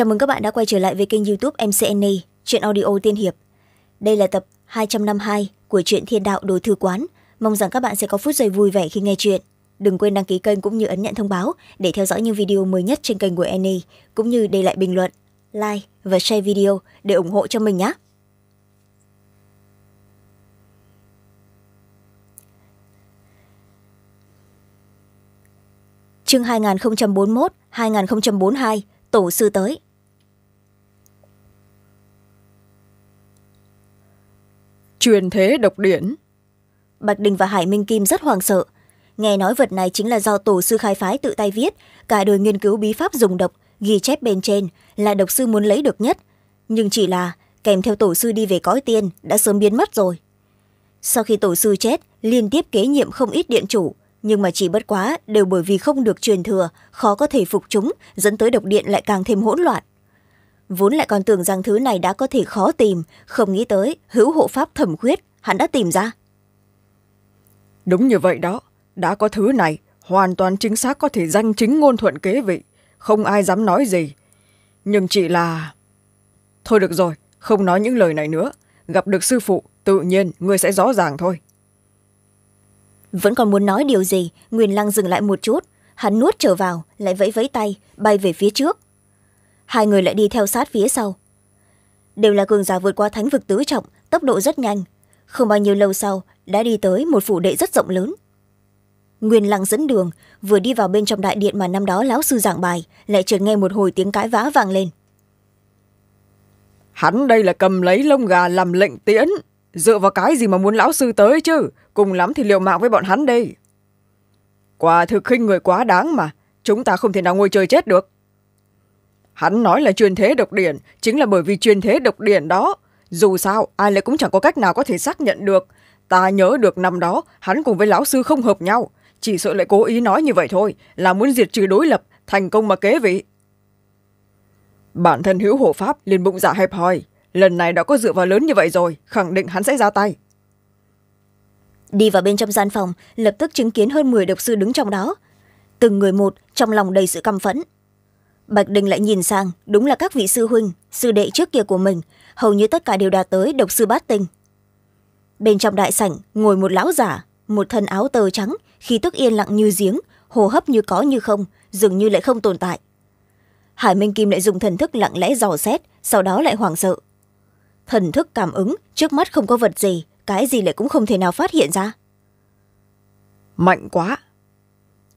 chào mừng các bạn đã quay trở lại với kênh youtube mcna chuyện audio tiên hiệp đây là tập hai trăm năm hai của truyện thiên đạo đối thư quán mong rằng các bạn sẽ có phút giây vui vẻ khi nghe chuyện đừng quên đăng ký kênh cũng như ấn nhận thông báo để theo dõi những video mới nhất trên kênh của Annie, cũng như để lại bình luận like và share video để ủng hộ cho mình nhé chương hai nghìn bốn mươi một hai nghìn bốn mươi hai tổ sư tới truyền thế độc điển bạch đình và hải minh kim rất hoang sợ nghe nói vật này chính là do tổ sư khai phái tự tay viết cả đời nghiên cứu bí pháp dùng độc ghi chép bên trên là độc sư muốn lấy được nhất nhưng chỉ là kèm theo tổ sư đi về cõi tiên đã sớm biến mất rồi sau khi tổ sư chết liên tiếp kế nhiệm không ít điện chủ nhưng mà chỉ bất quá đều bởi vì không được truyền thừa khó có thể phục chúng dẫn tới độc điện lại càng thêm hỗn loạn vốn lại còn tưởng rằng thứ này đã có thể khó tìm không nghĩ tới hữu hộ pháp thẩm khuyết hắn đã tìm ra đúng như vậy đó đã có thứ này hoàn toàn chính xác có thể danh chính ngôn thuận kế vị không ai dám nói gì nhưng chỉ là thôi được rồi không nói những lời này nữa gặp được sư phụ tự nhiên ngươi sẽ rõ ràng thôi vẫn còn muốn nói điều gì nguyên lăng dừng lại một chút hắn nuốt trở vào lại vẫy vẫy tay bay về phía trước hai người lại đi theo sát phía sau đều là cường giả vượt qua thánh vực tứ trọng tốc độ rất nhanh không bao nhiêu lâu sau đã đi tới một phủ đệ rất rộng lớn nguyên lăng dẫn đường vừa đi vào bên trong đại điện mà năm đó lão sư giảng bài lại chợt nghe một hồi tiếng cãi vã vang lên hắn đây là cầm lấy lông gà làm lệnh tiễn dựa vào cái gì mà muốn lão sư tới chứ cùng lắm thì liệu mạng với bọn hắn đây quả thực khinh người quá đáng mà chúng ta không thể nào ngồi chơi chết được hắn nói là chuyên thế độc điển chính là bởi vì chuyên thế độc điển đó dù sao ai lại cũng chẳng có cách nào có thể xác nhận được ta nhớ được năm đó hắn cùng với lão sư không hợp nhau chỉ sợ lại cố ý nói như vậy thôi là muốn diệt trừ đối lập thành công mà kế vị bản thân hữu hộ pháp liền bụng dạ hẹp hòi lần này đã có dựa vào lớn như vậy rồi khẳng định hắn sẽ ra tay đi vào bên trong gian phòng lập tức chứng kiến hơn m độc sư đứng trong đó từng người một trong lòng đầy sự căm phẫn bạch đình lại nhìn sang đúng là các vị sư huynh sư đệ trước kia của mình hầu như tất cả đều đạt tới độc sư bát tinh bên trong đại sảnh ngồi một lão giả một thân áo tờ trắng khi tức yên lặng như giếng hồ hấp như có như không dường như lại không tồn tại hải minh kim lại dùng thần thức lặng lẽ dò xét sau đó lại hoảng sợ thần thức cảm ứng trước mắt không có vật gì cái gì lại cũng không thể nào phát hiện ra mạnh quá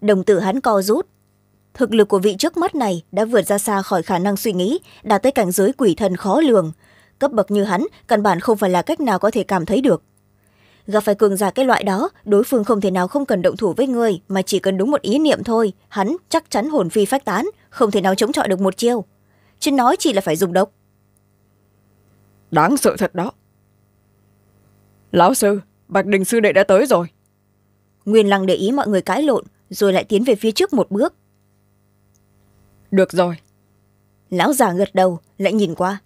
đồng tử hắn co rút thực lực của vị trước mắt này đã vượt ra xa khỏi khả năng suy nghĩ đạt tới cảnh giới quỷ thần khó lường cấp bậc như hắn căn bản không phải là cách nào có thể cảm thấy được gặp phải cường giả cái loại đó đối phương không thể nào không cần động thủ với người mà chỉ cần đúng một ý niệm thôi hắn chắc chắn hồn phi phách tán không thể nào chống chọi được một chiêu chứ nói chỉ là phải dùng độc đáng sợ thật đó lão sư bạch đình sư đệ đã tới rồi nguyên lăng để ý mọi người cãi lộn rồi lại tiến về phía trước một bước được rồi lão già gật đầu lại nhìn qua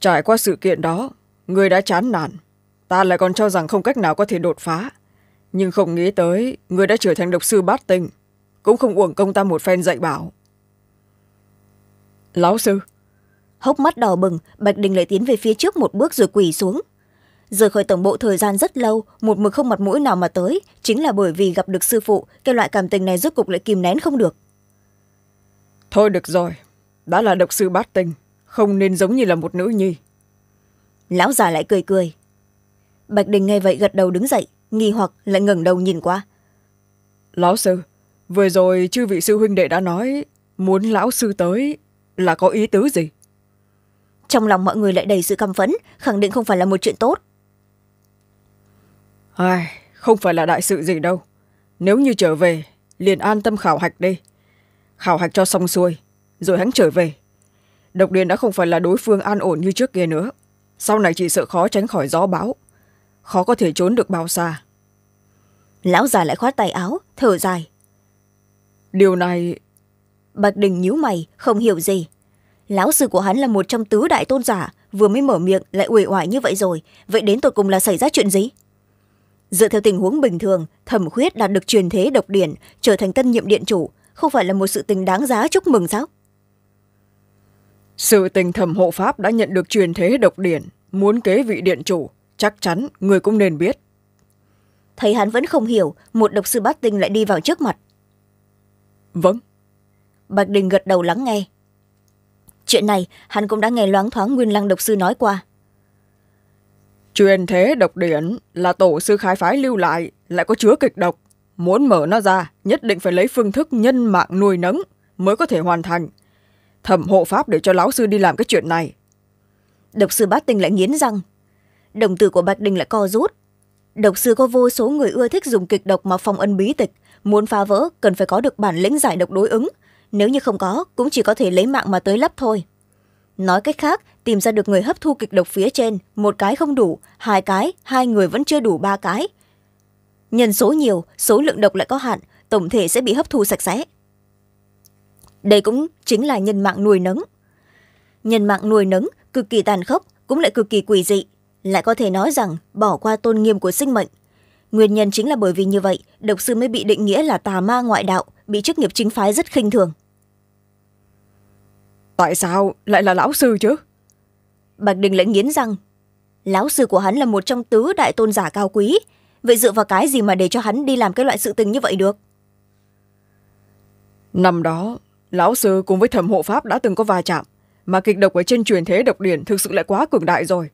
trải qua sự kiện đó người đã chán nản ta lại còn cho rằng không cách nào có thể đột phá nhưng không nghĩ tới người đã trở thành độc sư bát tinh cũng không uổng công ta một phen dạy bảo lão sư hốc mắt đỏ bừng bạch đình lại tiến về phía trước một bước rồi quỳ xuống rời khỏi tổng bộ thời gian rất lâu một mực không mặt mũi nào mà tới chính là bởi vì gặp được sư phụ cái loại cảm tình này rốt cục lại kìm nén không được thôi được rồi đã là độc sư bát tình không nên giống như là một nữ nhi lão già lại cười cười bạch đình nghe vậy gật đầu đứng dậy nghi hoặc lại ngẩng đầu nhìn qua lão sư vừa rồi chư vị sư huynh đệ đã nói muốn lão sư tới là có ý tứ gì trong lòng mọi người lại đầy sự căm phẫn khẳng định không phải là một chuyện tốt ai không phải là đại sự gì đâu nếu như trở về liền an tâm khảo hạch đi khảo hạch cho xong xuôi rồi hắn trở về độc điền đã không phải là đối phương an ổn như trước kia nữa sau này chỉ sợ khó tránh khỏi gió bão khó có thể trốn được bao xa lão già lại khoát tay áo thở dài điều này bạch đình nhíu mày không hiểu gì lão sư của hắn là một trong tứ đại tôn giả vừa mới mở miệng lại uể oải như vậy rồi vậy đến tột cùng là xảy ra chuyện gì dựa theo tình huống bình thường thẩm khuyết đạt được truyền thế độc điển trở thành tân nhiệm điện chủ không phải là một sự tình đáng giá chúc mừng sao sự tình thẩm hộ pháp đã nhận được truyền thế độc điển muốn kế vị điện chủ chắc chắn người cũng nên biết thấy hắn vẫn không hiểu một độc sư bát tinh lại đi vào trước mặt vâng bạch đình gật đầu lắng nghe chuyện này hắn cũng đã nghe loáng thoáng nguyên lăng độc sư nói qua truyền thế độc điển là tổ sư khai phái lưu lại lại có chứa kịch độc muốn mở nó ra nhất định phải lấy phương thức nhân mạng nuôi nấng mới có thể hoàn thành thẩm hộ pháp để cho lão sư đi làm cái chuyện này độc sư bát tinh lại nghiến răng đồng tử của bạch đình lại co rút độc sư có vô số người ưa thích dùng kịch độc mà phong ân bí tịch muốn phá vỡ cần phải có được bản lĩnh giải độc đối ứng nếu như không có cũng chỉ có thể lấy mạng mà tới lấp thôi nói cách khác tìm ra được người hấp thu kịch độc phía trên một cái không đủ hai cái hai người vẫn chưa đủ ba cái nhân số nhiều số lượng độc lại có hạn tổng thể sẽ bị hấp thu sạch sẽ đây cũng chính là nhân mạng nuôi nấng nhân mạng nuôi nấng cực kỳ tàn khốc cũng lại cực kỳ quỷ dị lại có thể nói rằng bỏ qua tôn nghiêm của sinh mệnh nguyên nhân chính là bởi vì như vậy độc sư mới bị định nghĩa là tà ma ngoại đạo bị chức nghiệp chính phái rất khinh thường tại sao lại là lão sư chứ bạch đình lại nghiến rằng lão sư của hắn là một trong tứ đại tôn giả cao quý vậy dựa vào cái gì mà để cho hắn đi làm cái loại sự tình như vậy được năm đó lão sư cùng với thẩm hộ pháp đã từng có va chạm mà kịch độc ở trên truyền thế độc điển thực sự lại quá cường đại rồi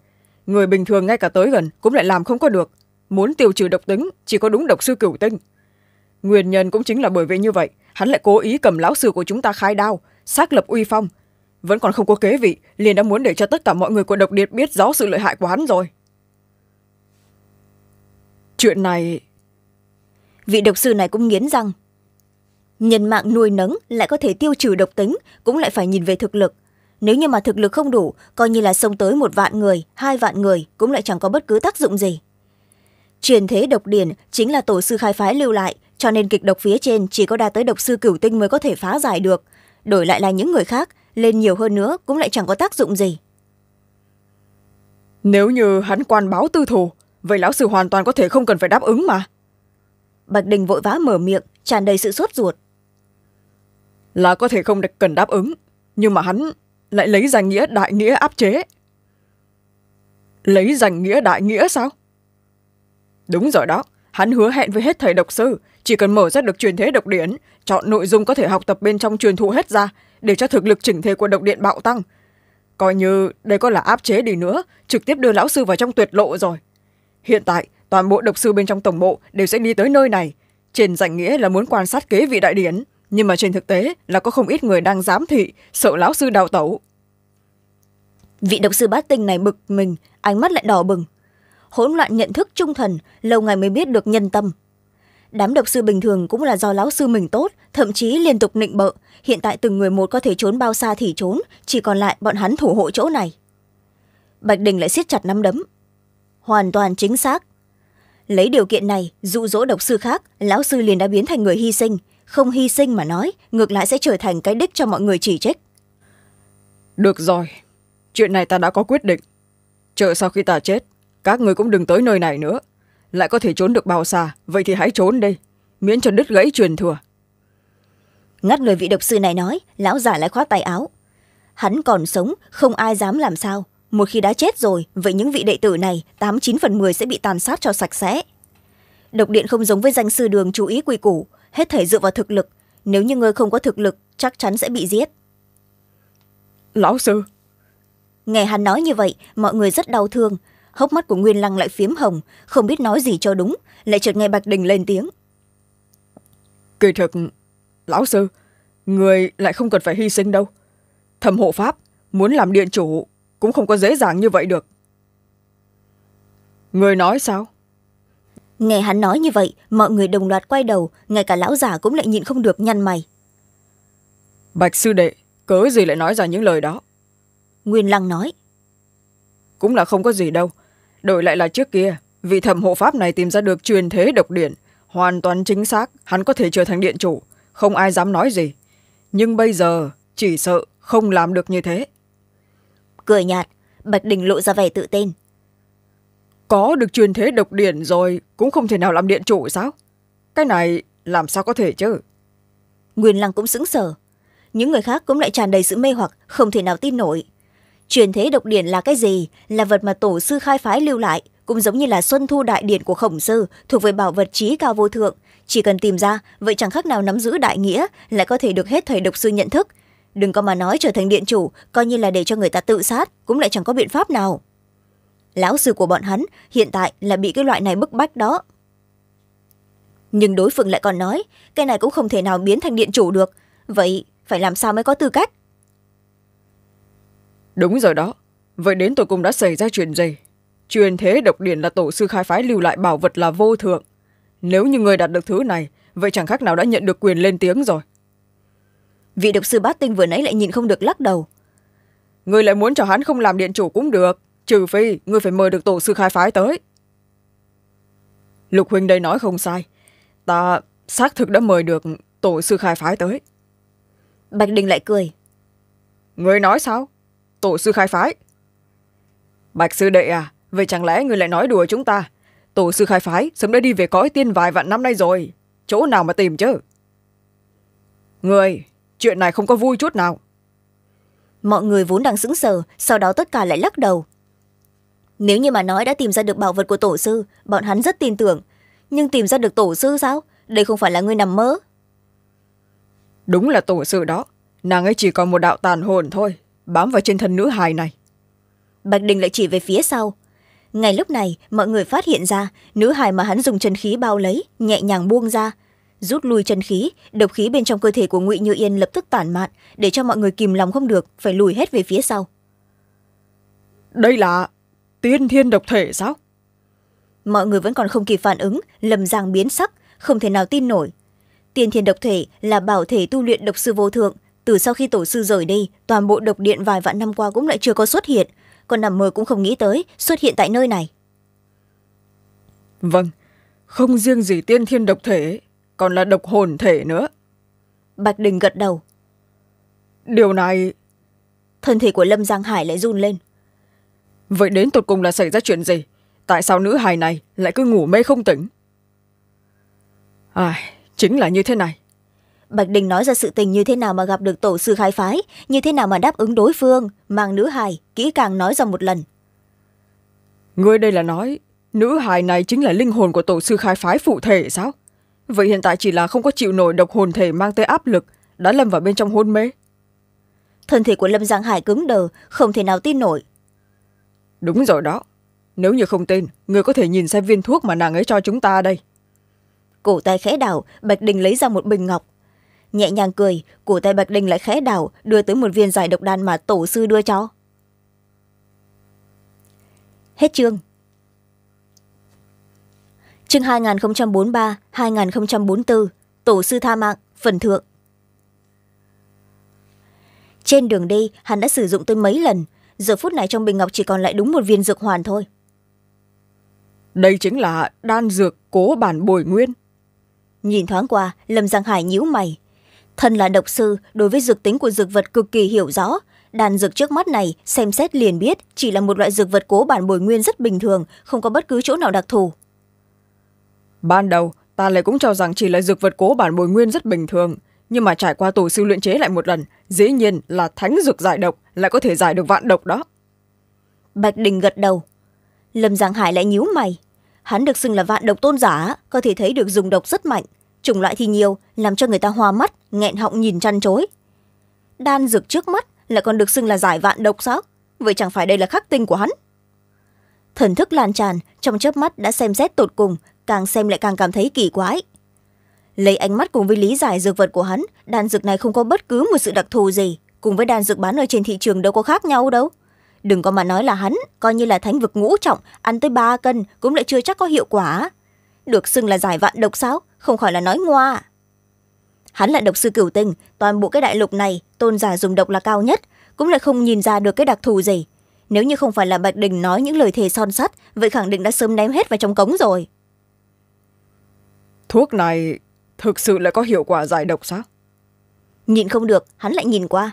người bình thường ngay cả tới gần cũng lại làm không có được muốn tiêu trừ độc tính chỉ có đúng độc sư cửu tinh nguyên nhân cũng chính là bởi vì như vậy hắn lại cố ý cầm lão sư của chúng ta khai đao xác lập uy phong vẫn còn không có kế vị liền đã muốn để cho tất cả mọi người của độc điển biết rõ sự lợi hại của hắn rồi chuyện này vị độc sư này cũng nghiến rằng nhân mạng nuôi nấng lại có thể tiêu trừ độc tính cũng lại phải nhìn về thực lực nếu như mà thực lực không đủ coi như là xông tới một vạn người hai vạn người cũng lại chẳng có bất cứ tác dụng gì truyền thế độc điển chính là tổ sư khai phái lưu lại cho nên kịch độc phía trên chỉ có đa tới độc sư cửu tinh mới có thể phá giải được đổi lại là những người khác lên nhiều hơn nữa cũng lại chẳng có tác dụng gì nếu như hắn quan báo tư thù vậy lão sư hoàn toàn có thể không cần phải đáp ứng mà bạch đình vội vã mở miệng tràn đầy sự sốt ruột là có thể không cần đáp ứng nhưng mà hắn lại lấy danh nghĩa đại nghĩa áp chế lấy danh nghĩa đại nghĩa sao đúng rồi đó hắn hứa hẹn với hết thầy độc sư chỉ cần mở ra được truyền thế độc điển chọn nội dung có thể học tập bên trong truyền thụ hết ra để cho thực lực chỉnh thể của độc điện bạo tăng coi như đây có là áp chế đi nữa trực tiếp đưa lão sư vào trong tuyệt lộ rồi hiện tại toàn bộ độc sư bên trong tổng bộ đều sẽ đi tới nơi này trên danh nghĩa là muốn quan sát kế vị đại điển nhưng mà trên thực tế là có không ít người đang giám thị sợ lão sư đào tẩu vị độc sư bát tinh này bực mình ánh mắt lại đỏ bừng hỗn loạn nhận thức trung thần lâu ngày mới biết được nhân tâm đám độc sư bình thường cũng là do lão sư mình tốt thậm chí liên tục nịnh bợ hiện tại từng người một có thể trốn bao xa thì trốn chỉ còn lại bọn hắn thủ hộ chỗ này bạch đình lại siết chặt nắm đấm hoàn toàn chính xác lấy điều kiện này dụ dỗ độc sư khác lão sư liền đã biến thành người hy sinh không hy sinh mà nói ngược lại sẽ trở thành cái đích cho mọi người chỉ trích được rồi chuyện này ta đã có quyết định chờ sau khi ta chết các người cũng đừng tới nơi này nữa lại có thể trốn được bao xa vậy thì hãy trốn đi miễn cho đứt gãy truyền thừa ngắt lời vị độc sư này nói lão giả lại khoát tay áo hắn còn sống không ai dám làm sao một khi đã chết rồi vậy những vị đệ tử này tám chín phần mười sẽ bị tàn sát cho sạch sẽ độc điện không giống với danh sư đường chú ý quy củ hết thể dựa vào thực lực nếu như ngươi không có thực lực chắc chắn sẽ bị giết lão sư nghe hắn nói như vậy mọi người rất đau thương hốc mắt của nguyên lăng lại phiếm hồng không biết nói gì cho đúng lại chợt nghe bạch đình lên tiếng kỳ thực lão sư người lại không cần phải hy sinh đâu thẩm hộ pháp muốn làm điện chủ cũng không có dễ dàng như vậy được người nói sao nghe hắn nói như vậy mọi người đồng loạt quay đầu ngay cả lão già cũng lại nhịn không được nhăn mày bạch sư đệ cớ gì lại nói ra những lời đó nguyên lăng nói cũng là không có gì đâu đổi lại là trước kia vị thẩm hộ pháp này tìm ra được truyền thế độc điện hoàn toàn chính xác hắn có thể trở thành điện chủ không ai dám nói gì nhưng bây giờ chỉ sợ không làm được như thế cười nhạt bạch đình lộ ra vẻ tự tin có được truyền thế độc điển rồi cũng không thể nào làm điện chủ sao cái này làm sao có thể chứ nguyên lăng cũng sững sờ những người khác cũng lại tràn đầy sự mê hoặc không thể nào tin nổi truyền thế độc điển là cái gì là vật mà tổ sư khai phái lưu lại cũng giống như là xuân thu đại điển của khổng sư thuộc về bảo vật trí cao vô thượng chỉ cần tìm ra vậy chẳng khác nào nắm giữ đại nghĩa lại có thể được hết thầy độc sư nhận thức đừng có mà nói trở thành điện chủ coi như là để cho người ta tự sát cũng lại chẳng có biện pháp nào lão sư của bọn hắn hiện tại là bị cái loại này bức bách đó nhưng đối phương lại còn nói cái này cũng không thể nào biến thành điện chủ được vậy phải làm sao mới có tư cách đúng rồi đó vậy đến tôi cũng đã xảy ra chuyện gì truyền thế độc điển là tổ sư khai phái lưu lại bảo vật là vô thượng nếu như người đạt được thứ này vậy chẳng khác nào đã nhận được quyền lên tiếng rồi vị độc sư bát tinh vừa nãy lại nhìn không được lắc đầu người lại muốn cho hắn không làm điện chủ cũng được trừ phi người phải mời được tổ sư khai phái tới lục huynh đây nói không sai ta xác thực đã mời được tổ sư khai phái tới bạch đình lại cười người nói sao tổ sư khai phái bạch sư đệ à vậy chẳng lẽ người lại nói đùa chúng ta tổ sư khai phái sớm đã đi về cõi tiên vài vạn năm nay rồi chỗ nào mà tìm chứ người chuyện này không có vui chút nào mọi người vốn đang sững sờ sau đó tất cả lại lắc đầu nếu như mà nói đã tìm ra được bảo vật của tổ sư bọn hắn rất tin tưởng nhưng tìm ra được tổ sư sao đây không phải là người nằm mơ đúng là tổ sư đó nàng ấy chỉ còn một đạo tàn hồn thôi bám vào trên thân nữ hài này bạch đình lại chỉ về phía sau ngay lúc này mọi người phát hiện ra nữ hài mà hắn dùng chân khí bao lấy nhẹ nhàng buông ra rút lui chân khí độc khí bên trong cơ thể của ngụy như yên lập tức tản mạn để cho mọi người kìm lòng không được phải lùi hết về phía sau đây là tiên thiên độc thể sao mọi người vẫn còn không kịp phản ứng lầm giang biến sắc không thể nào tin nổi tiên thiên độc thể là bảo thể tu luyện độc sư vô thượng từ sau khi tổ sư rời đi toàn bộ độc điện vài vạn năm qua cũng lại chưa có xuất hiện còn nằm mơ cũng không nghĩ tới xuất hiện tại nơi này vâng không riêng gì tiên thiên độc thể còn là độc hồn thể nữa bạch đình gật đầu điều này thân thể của lâm giang hải lại run lên vậy đến tột cùng là xảy ra chuyện gì tại sao nữ hài này lại cứ ngủ mê không tỉnh à, chính là như thế này bạch đình nói ra sự tình như thế nào mà gặp được tổ sư khai phái như thế nào mà đáp ứng đối phương mang nữ hài kỹ càng nói ra một lần ngươi đây là nói nữ hài này chính là linh hồn của tổ sư khai phái phụ thể sao Vậy hiện tại chỉ là không có chịu nổi độc hồn thể mang tới áp lực, đã lâm vào bên trong hôn mê. Thân thể của Lâm Giang Hải cứng đờ, không thể nào tin nổi. Đúng rồi đó. Nếu như không tin, người có thể nhìn xem viên thuốc mà nàng ấy cho chúng ta đây. Cổ tay khẽ đảo, Bạch Đình lấy ra một bình ngọc. Nhẹ nhàng cười, cổ tay Bạch Đình lại khẽ đảo, đưa tới một viên giải độc đan mà tổ sư đưa cho. Hết chương chương hai nghìn bốn mươi ba hai nghìn bốn mươi bốn tổ sư tha mạng phần thượng trên đường đi hắn đã sử dụng tới mấy lần giờ phút này trong bình ngọc chỉ còn lại đúng một viên dược hoàn thôi đây chính là đan dược cố bản bồi nguyên nhìn thoáng qua lâm giang hải nhíu mày thân là độc sư đối với dược tính của dược vật cực kỳ hiểu rõ đan dược trước mắt này xem xét liền biết chỉ là một loại dược vật cố bản bồi nguyên rất bình thường không có bất cứ chỗ nào đặc thù ban đầu ta lại cũng cho rằng chỉ là dược vật cố bản bồi nguyên rất bình thường nhưng mà trải qua tổ sư luyện chế lại một lần dĩ nhiên là thánh dược giải độc lại có thể giải được vạn độc đó bạch đình gật đầu lâm giang hải lại nhíu mày hắn được xưng là vạn độc tôn giả có thể thấy được dùng độc rất mạnh chủng loại thì nhiều làm cho người ta hoa mắt nghẹn họng nhìn chăn chối đan dược trước mắt lại còn được xưng là giải vạn độc sao vậy chẳng phải đây là khắc tinh của hắn thần thức lan tràn trong chớp mắt đã xem xét tột cùng càng xem lại càng cảm thấy kỳ quái lấy ánh mắt cùng với lý giải dược vật của hắn đan dược này không có bất cứ một sự đặc thù gì cùng với đan dược bán ở trên thị trường đâu có khác nhau đâu đừng có mà nói là hắn coi như là thánh vực ngũ trọng ăn tới ba cân cũng lại chưa chắc có hiệu quả được xưng là giải vạn độc sao không khỏi là nói ngoa hắn là độc sư cửu tinh toàn bộ cái đại lục này tôn giả dùng độc là cao nhất cũng lại không nhìn ra được cái đặc thù gì nếu như không phải là bạch đình nói những lời thề son sắt vậy khẳng định đã sớm ném hết vào trong cống rồi thuốc này thực sự lại có hiệu quả giải độc sao nhìn không được hắn lại nhìn qua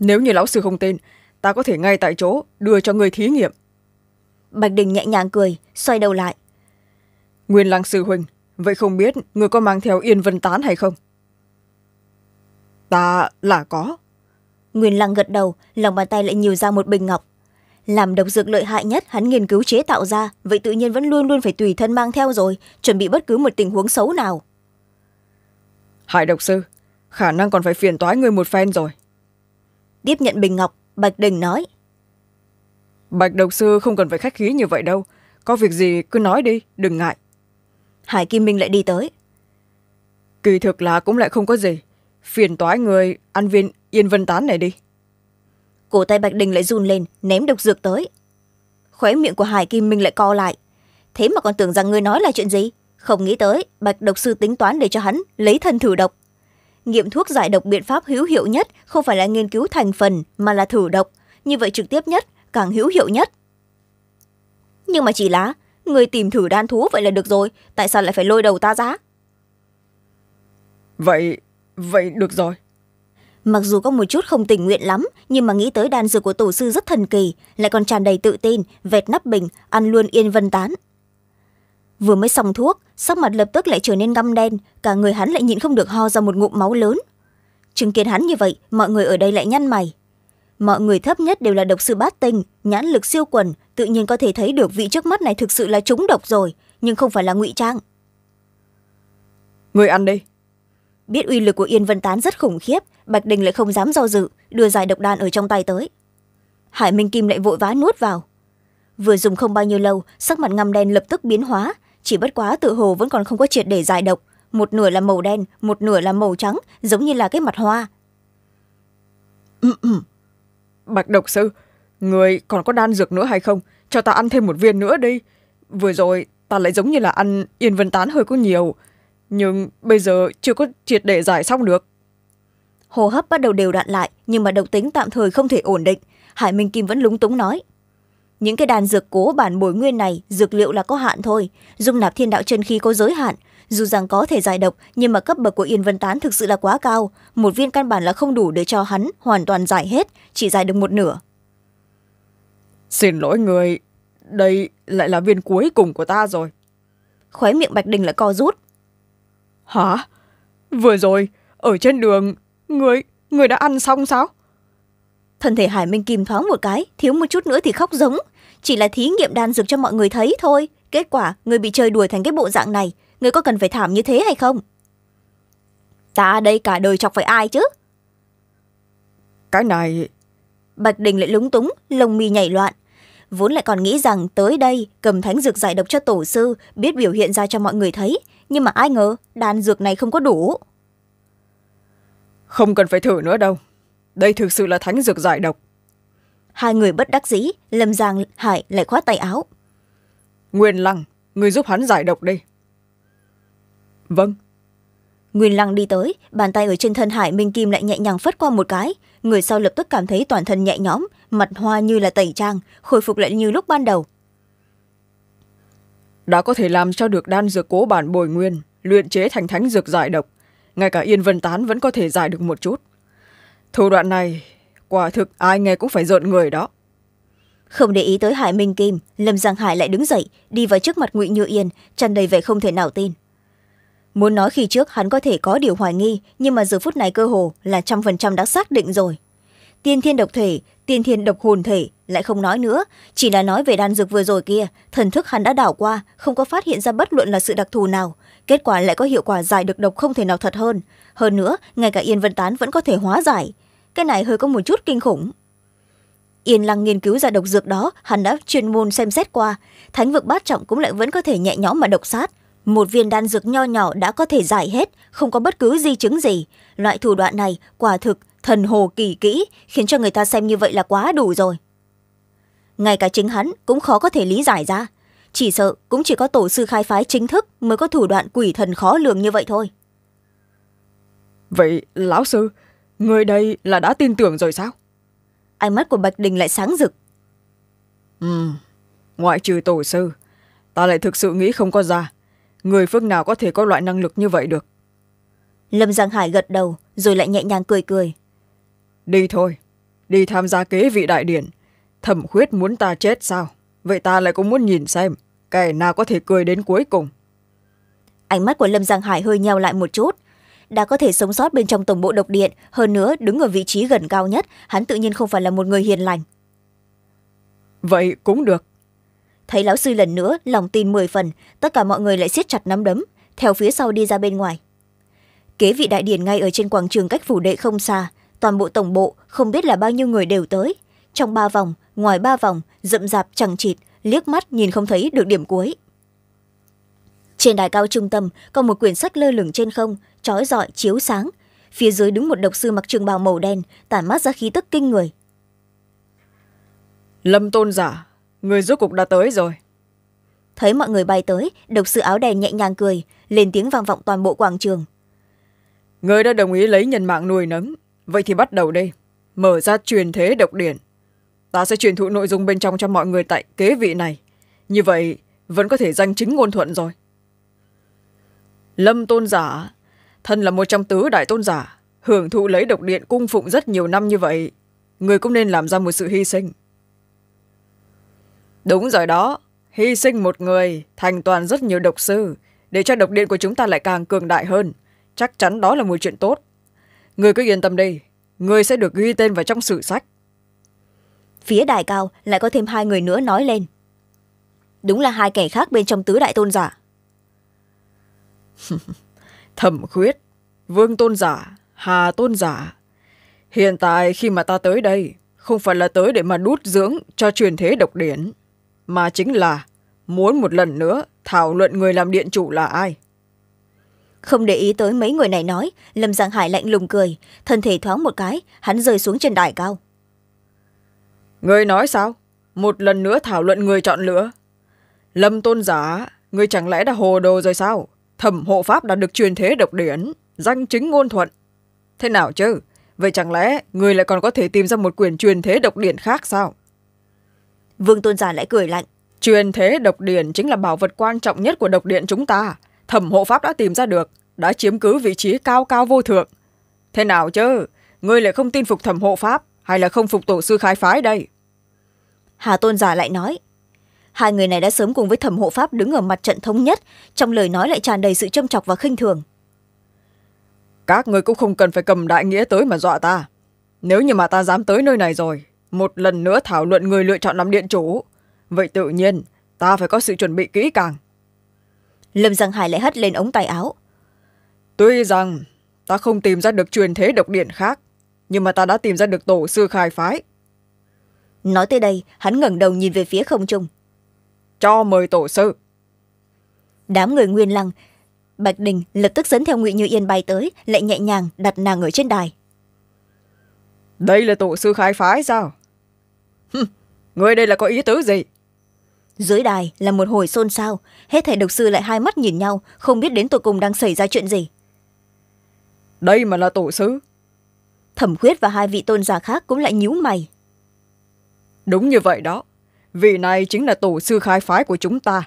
nếu như lão sư không tin ta có thể ngay tại chỗ đưa cho người thí nghiệm bạch đình nhẹ nhàng cười xoay đầu lại nguyên lăng sư huynh vậy không biết người có mang theo yên vân tán hay không ta là có nguyên lăng gật đầu lòng bàn tay lại nhiều ra một bình ngọc làm độc dược lợi hại nhất hắn nghiên cứu chế tạo ra vậy tự nhiên vẫn luôn luôn phải tùy thân mang theo rồi chuẩn bị bất cứ một tình huống xấu nào hải độc sư khả năng còn phải phiền toái người một phen rồi tiếp nhận bình ngọc bạch đình nói bạch độc sư không cần phải khách khí như vậy đâu có việc gì cứ nói đi đừng ngại hải kim minh lại đi tới kỳ thực là cũng lại không có gì phiền toái người ăn viên yên vân tán này đi cổ tay bạch đình lại run lên ném độc dược tới khóe miệng của hải kim minh lại co lại thế mà còn tưởng rằng ngươi nói là chuyện gì không nghĩ tới bạch độc sư tính toán để cho hắn lấy thân thử độc nghiệm thuốc giải độc biện pháp hữu hiệu nhất không phải là nghiên cứu thành phần mà là thử độc như vậy trực tiếp nhất càng hữu hiệu nhất nhưng mà chỉ lá người tìm thử đan thú vậy là được rồi tại sao lại phải lôi đầu ta ra vậy vậy được rồi mặc dù có một chút không tình nguyện lắm nhưng mà nghĩ tới đan dược của tổ sư rất thần kỳ lại còn tràn đầy tự tin vẹt nắp bình ăn luôn yên vân tán vừa mới xong thuốc sắc mặt lập tức lại trở nên ngăm đen cả người hắn lại nhịn không được ho ra một ngụm máu lớn chứng kiến hắn như vậy mọi người ở đây lại nhăn mày mọi người thấp nhất đều là độc sư bát tinh nhãn lực siêu quần tự nhiên có thể thấy được vị trước mắt này thực sự là trúng độc rồi nhưng không phải là ngụy trang người ăn đi biết uy lực của yên vân tán rất khủng khiếp bạch đình lại không dám do dự đưa giải độc đan ở trong tay tới hải minh kim lại vội vã nuốt vào vừa dùng không bao nhiêu lâu sắc mặt ngăm đen lập tức biến hóa chỉ bất quá tự hồ vẫn còn không có triệt để giải độc một nửa là màu đen một nửa là màu trắng giống như là cái mặt hoa bạch độc sư người còn có đan dược nữa hay không cho ta ăn thêm một viên nữa đi vừa rồi ta lại giống như là ăn yên vân tán hơi có nhiều nhưng bây giờ chưa có triệt để giải xong được hô hấp bắt đầu đều đạn lại nhưng mà độc tính tạm thời không thể ổn định hải minh kim vẫn lúng túng nói những cái đàn dược cố bản bồi nguyên này dược liệu là có hạn thôi dung nạp thiên đạo chân khí có giới hạn dù rằng có thể giải độc nhưng mà cấp bậc của yên vân tán thực sự là quá cao một viên căn bản là không đủ để cho hắn hoàn toàn giải hết chỉ giải được một nửa xin lỗi người đây lại là viên cuối cùng của ta rồi khóe miệng bạch đình lại co rút Hả? Vừa rồi, ở trên đường, người, người đã ăn xong sao? Thân thể Hải Minh kìm thoáng một cái, thiếu một chút nữa thì khóc giống. Chỉ là thí nghiệm đan dược cho mọi người thấy thôi. Kết quả, người bị chơi đuổi thành cái bộ dạng này. Người có cần phải thảm như thế hay không? Ta đây cả đời chọc phải ai chứ? Cái này... Bạch Đình lại lúng túng, lồng mi nhảy loạn vốn lại còn nghĩ rằng tới đây cầm thánh dược giải độc cho tổ sư biết biểu hiện ra cho mọi người thấy nhưng mà ai ngờ đan dược này không có đủ không cần phải thử nữa đâu đây thực sự là thánh dược giải độc hai người bất đắc dĩ lâm giang hải lại khoát tay áo nguyên lăng người giúp hắn giải độc đi vâng nguyên lăng đi tới bàn tay ở trên thân hải minh kim lại nhẹ nhàng phất qua một cái người sau lập tức cảm thấy toàn thân nhẹ nhõm mặt hoa như là tẩy trang khôi phục lại như lúc ban đầu đã có thể làm cho được đan dược cố bản bồi nguyên luyện chế thành thánh dược giải độc ngay cả yên vân tán vẫn có thể giải được một chút thủ đoạn này quả thực ai nghe cũng phải rợn người đó không để ý tới hải minh kim lâm giang hải lại đứng dậy đi vào trước mặt ngụy như yên tràn đầy vẻ không thể nào tin muốn nói khi trước hắn có thể có điều hoài nghi nhưng mà giờ phút này cơ hồ là trăm phần trăm đã xác định rồi tiên thiên độc thể tiên thiên độc hồn thể lại không nói nữa chỉ là nói về đan dược vừa rồi kia thần thức hắn đã đảo qua không có phát hiện ra bất luận là sự đặc thù nào kết quả lại có hiệu quả giải được độc không thể nào thật hơn hơn nữa ngay cả yên vân tán vẫn có thể hóa giải cái này hơi có một chút kinh khủng yên lặng nghiên cứu ra độc dược đó hắn đã chuyên môn xem xét qua thánh vực bát trọng cũng lại vẫn có thể nhẹ nhõm mà độc sát một viên đan dược nho nhỏ đã có thể giải hết không có bất cứ di chứng gì loại thủ đoạn này quả thực thần hồ kỳ kỹ khiến cho người ta xem như vậy là quá đủ rồi ngay cả chính hắn cũng khó có thể lý giải ra chỉ sợ cũng chỉ có tổ sư khai phái chính thức mới có thủ đoạn quỷ thần khó lường như vậy thôi vậy lão sư người đây là đã tin tưởng rồi sao ánh mắt của bạch đình lại sáng rực ừ ngoại trừ tổ sư ta lại thực sự nghĩ không có ra người phước nào có thể có loại năng lực như vậy được lâm giang hải gật đầu rồi lại nhẹ nhàng cười cười đi thôi đi tham gia kế vị đại điển thẩm khuyết muốn ta chết sao vậy ta lại cũng muốn nhìn xem kẻ nào có thể cười đến cuối cùng ánh mắt của lâm giang hải hơi nheo lại một chút đã có thể sống sót bên trong tổng bộ độc điện hơn nữa đứng ở vị trí gần cao nhất hắn tự nhiên không phải là một người hiền lành vậy cũng được thấy lão sư lần nữa lòng tin mười phần tất cả mọi người lại siết chặt nắm đấm theo phía sau đi ra bên ngoài kế vị đại điển ngay ở trên quảng trường cách phủ đệ không xa toàn bộ tổng bộ không biết là bao nhiêu người đều tới trong ba vòng ngoài ba vòng rậm rạp chẳng chịt liếc mắt nhìn không thấy được điểm cuối trên đài cao trung tâm có một quyển sách lơ lửng trên không trói rọi chiếu sáng phía dưới đứng một độc sư mặc trường bào màu đen tản mát ra khí tức kinh người lâm tôn giả người rốt cục đã tới rồi thấy mọi người bay tới độc sư áo đen nhẹ nhàng cười lên tiếng vang vọng toàn bộ quảng trường người đã đồng ý lấy nhân mạng nuôi nấng vậy thì bắt đầu đây mở ra truyền thế độc điển ta sẽ truyền thụ nội dung bên trong cho mọi người tại kế vị này như vậy vẫn có thể danh chính ngôn thuận rồi lâm tôn giả thân là một trong tứ đại tôn giả hưởng thụ lấy độc điện cung phụng rất nhiều năm như vậy người cũng nên làm ra một sự hy sinh đúng rồi đó hy sinh một người thành toàn rất nhiều độc sư để cho độc điện của chúng ta lại càng cường đại hơn chắc chắn đó là một chuyện tốt người cứ yên tâm đi người sẽ được ghi tên vào trong sử sách phía đài cao lại có thêm hai người nữa nói lên đúng là hai kẻ khác bên trong tứ đại tôn giả thẩm khuyết vương tôn giả hà tôn giả hiện tại khi mà ta tới đây không phải là tới để mà đút dưỡng cho truyền thế độc điển mà chính là muốn một lần nữa thảo luận người làm điện chủ là ai không để ý tới mấy người này nói lâm giang hải lạnh lùng cười thân thể thoáng một cái hắn rơi xuống trên đài cao người nói sao một lần nữa thảo luận người chọn lựa lâm tôn giả người chẳng lẽ đã hồ đồ rồi sao thẩm hộ pháp đã được truyền thế độc điển danh chính ngôn thuận thế nào chứ vậy chẳng lẽ người lại còn có thể tìm ra một quyển truyền thế độc điển khác sao vương tôn giả lại cười lạnh truyền thế độc điển chính là bảo vật quan trọng nhất của độc điển chúng ta thẩm hộ pháp đã tìm ra được đã chiếm cứ vị trí cao cao vô thượng thế nào chứ ngươi lại không tin phục thẩm hộ pháp hay là không phục tổ sư khai phái đây hà tôn giả lại nói hai người này đã sớm cùng với thẩm hộ pháp đứng ở mặt trận thống nhất trong lời nói lại tràn đầy sự châm chọc và khinh thường các người cũng không cần phải cầm đại nghĩa tới mà dọa ta nếu như mà ta dám tới nơi này rồi một lần nữa thảo luận người lựa chọn làm điện chủ vậy tự nhiên ta phải có sự chuẩn bị kỹ càng lâm giang hải lại hất lên ống tay áo tuy rằng ta không tìm ra được truyền thế độc điện khác nhưng mà ta đã tìm ra được tổ sư khai phái nói tới đây hắn ngẩng đầu nhìn về phía không trung cho mời tổ sư đám người nguyên lăng bạch đình lập tức dẫn theo ngụy như yên bay tới lại nhẹ nhàng đặt nàng ở trên đài đây là tổ sư khai phái sao Hừm, người đây là có ý tứ gì dưới đài là một hồi xôn xao hết thảy độc sư lại hai mắt nhìn nhau không biết đến tội cùng đang xảy ra chuyện gì đây mà là tổ sứ thẩm khuyết và hai vị tôn giả khác cũng lại nhíu mày đúng như vậy đó vị này chính là tổ sư khai phái của chúng ta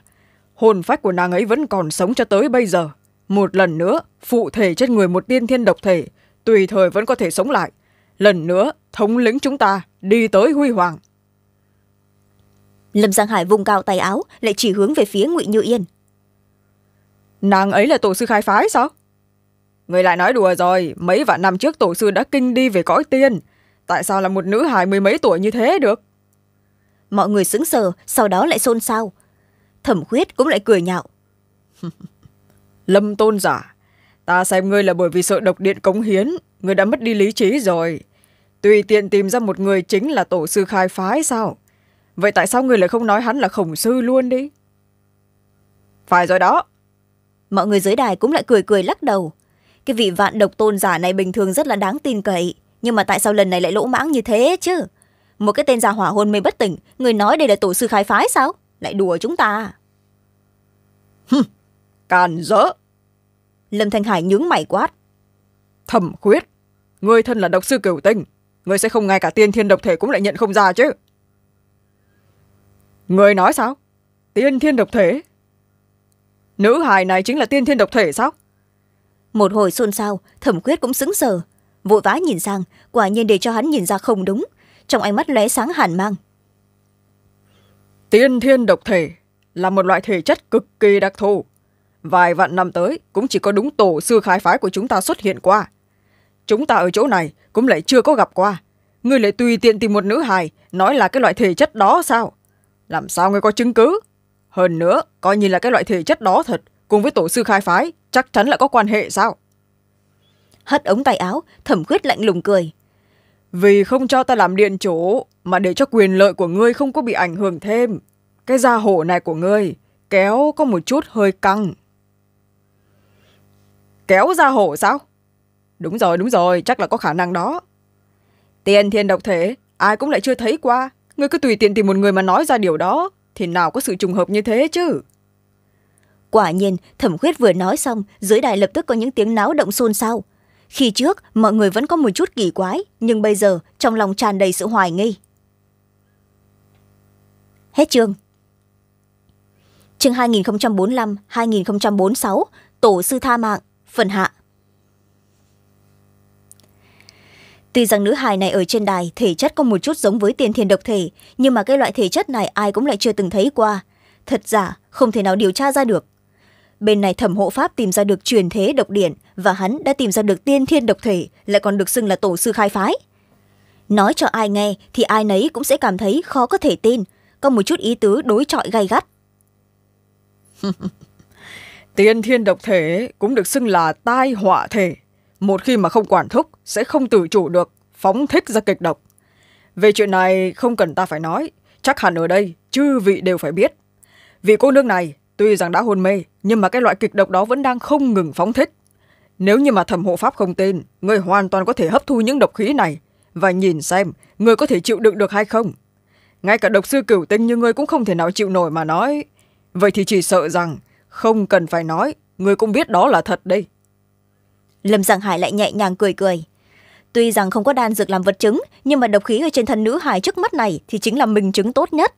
hồn phách của nàng ấy vẫn còn sống cho tới bây giờ một lần nữa phụ thể trên người một tiên thiên độc thể tùy thời vẫn có thể sống lại lần nữa thống lĩnh chúng ta đi tới huy hoàng lâm giang hải vùng cao tay áo lại chỉ hướng về phía ngụy như yên nàng ấy là tổ sư khai phái sao người lại nói đùa rồi mấy vạn năm trước tổ sư đã kinh đi về cõi tiên tại sao là một nữ hài mười mấy tuổi như thế được mọi người sững sờ sau đó lại xôn xao thẩm khuyết cũng lại cười nhạo lâm tôn giả ta xem ngươi là bởi vì sợ độc điện cống hiến ngươi đã mất đi lý trí rồi tùy tiện tìm ra một người chính là tổ sư khai phái sao vậy tại sao người lại không nói hắn là khổng sư luôn đi phải rồi đó mọi người dưới đài cũng lại cười cười lắc đầu cái vị vạn độc tôn giả này bình thường rất là đáng tin cậy nhưng mà tại sao lần này lại lỗ mãng như thế chứ một cái tên giả hỏa hôn mê bất tỉnh người nói đây là tổ sư khai phái sao lại đùa chúng ta à? càn dỡ. lâm thanh hải nhướng mày quát thẩm khuyết người thân là độc sư cửu tinh người sẽ không ngay cả tiên thiên độc thể cũng lại nhận không ra chứ người nói sao tiên thiên độc thể nữ hài này chính là tiên thiên độc thể sao một hồi xôn xao thẩm quyết cũng sững sờ vội vã nhìn sang quả nhiên để cho hắn nhìn ra không đúng trong ánh mắt lóe sáng hàn mang tiên thiên độc thể là một loại thể chất cực kỳ đặc thù vài vạn năm tới cũng chỉ có đúng tổ sư khai phái của chúng ta xuất hiện qua chúng ta ở chỗ này cũng lại chưa có gặp qua người lại tùy tiện tìm một nữ hài nói là cái loại thể chất đó sao làm sao ngươi có chứng cứ hơn nữa coi như là cái loại thể chất đó thật cùng với tổ sư khai phái chắc chắn là có quan hệ sao hất ống tay áo thẩm khuyết lạnh lùng cười vì không cho ta làm điện chủ mà để cho quyền lợi của ngươi không có bị ảnh hưởng thêm cái gia hổ này của ngươi kéo có một chút hơi căng kéo gia hổ sao đúng rồi đúng rồi chắc là có khả năng đó tiền thiên độc thể ai cũng lại chưa thấy qua ngươi cứ tùy tiện tìm một người mà nói ra điều đó thì nào có sự trùng hợp như thế chứ quả nhiên thẩm khuyết vừa nói xong dưới đài lập tức có những tiếng náo động xôn xao khi trước mọi người vẫn có một chút kỳ quái nhưng bây giờ trong lòng tràn đầy sự hoài nghi hết chương chương 2045 2046 tổ sư tha mạng phần hạ tuy rằng nữ hài này ở trên đài thể chất có một chút giống với tiên thiên độc thể nhưng mà cái loại thể chất này ai cũng lại chưa từng thấy qua thật giả không thể nào điều tra ra được bên này thẩm hộ pháp tìm ra được truyền thế độc điện và hắn đã tìm ra được tiên thiên độc thể lại còn được xưng là tổ sư khai phái nói cho ai nghe thì ai nấy cũng sẽ cảm thấy khó có thể tin có một chút ý tứ đối chọi gay gắt tiên thiên độc thể cũng được xưng là tai họa thể một khi mà không quản thúc sẽ không tự chủ được phóng thích ra kịch độc về chuyện này không cần ta phải nói chắc hẳn ở đây chư vị đều phải biết vị cô nương này tuy rằng đã hôn mê nhưng mà cái loại kịch độc đó vẫn đang không ngừng phóng thích nếu như mà thẩm hộ pháp không tin người hoàn toàn có thể hấp thu những độc khí này và nhìn xem người có thể chịu đựng được hay không ngay cả độc sư cửu tinh như ngươi cũng không thể nào chịu nổi mà nói vậy thì chỉ sợ rằng không cần phải nói người cũng biết đó là thật đây lâm giang hải lại nhẹ nhàng cười cười tuy rằng không có đan dược làm vật chứng nhưng mà độc khí ở trên thân nữ hải trước mắt này thì chính là minh chứng tốt nhất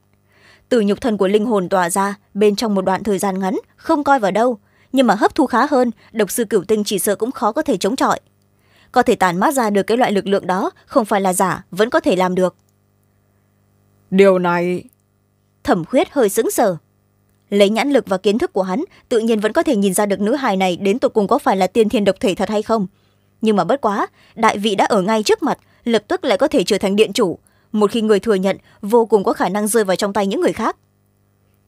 từ nhục thân của linh hồn tỏa ra bên trong một đoạn thời gian ngắn không coi vào đâu nhưng mà hấp thu khá hơn độc sư cửu tinh chỉ sợ cũng khó có thể chống chọi có thể tàn mát ra được cái loại lực lượng đó không phải là giả vẫn có thể làm được điều này thẩm khuyết hơi sững sờ lấy nhãn lực và kiến thức của hắn tự nhiên vẫn có thể nhìn ra được nữ hài này đến tột cùng có phải là tiên thiên độc thể thật hay không nhưng mà bất quá đại vị đã ở ngay trước mặt lập tức lại có thể trở thành điện chủ một khi người thừa nhận vô cùng có khả năng rơi vào trong tay những người khác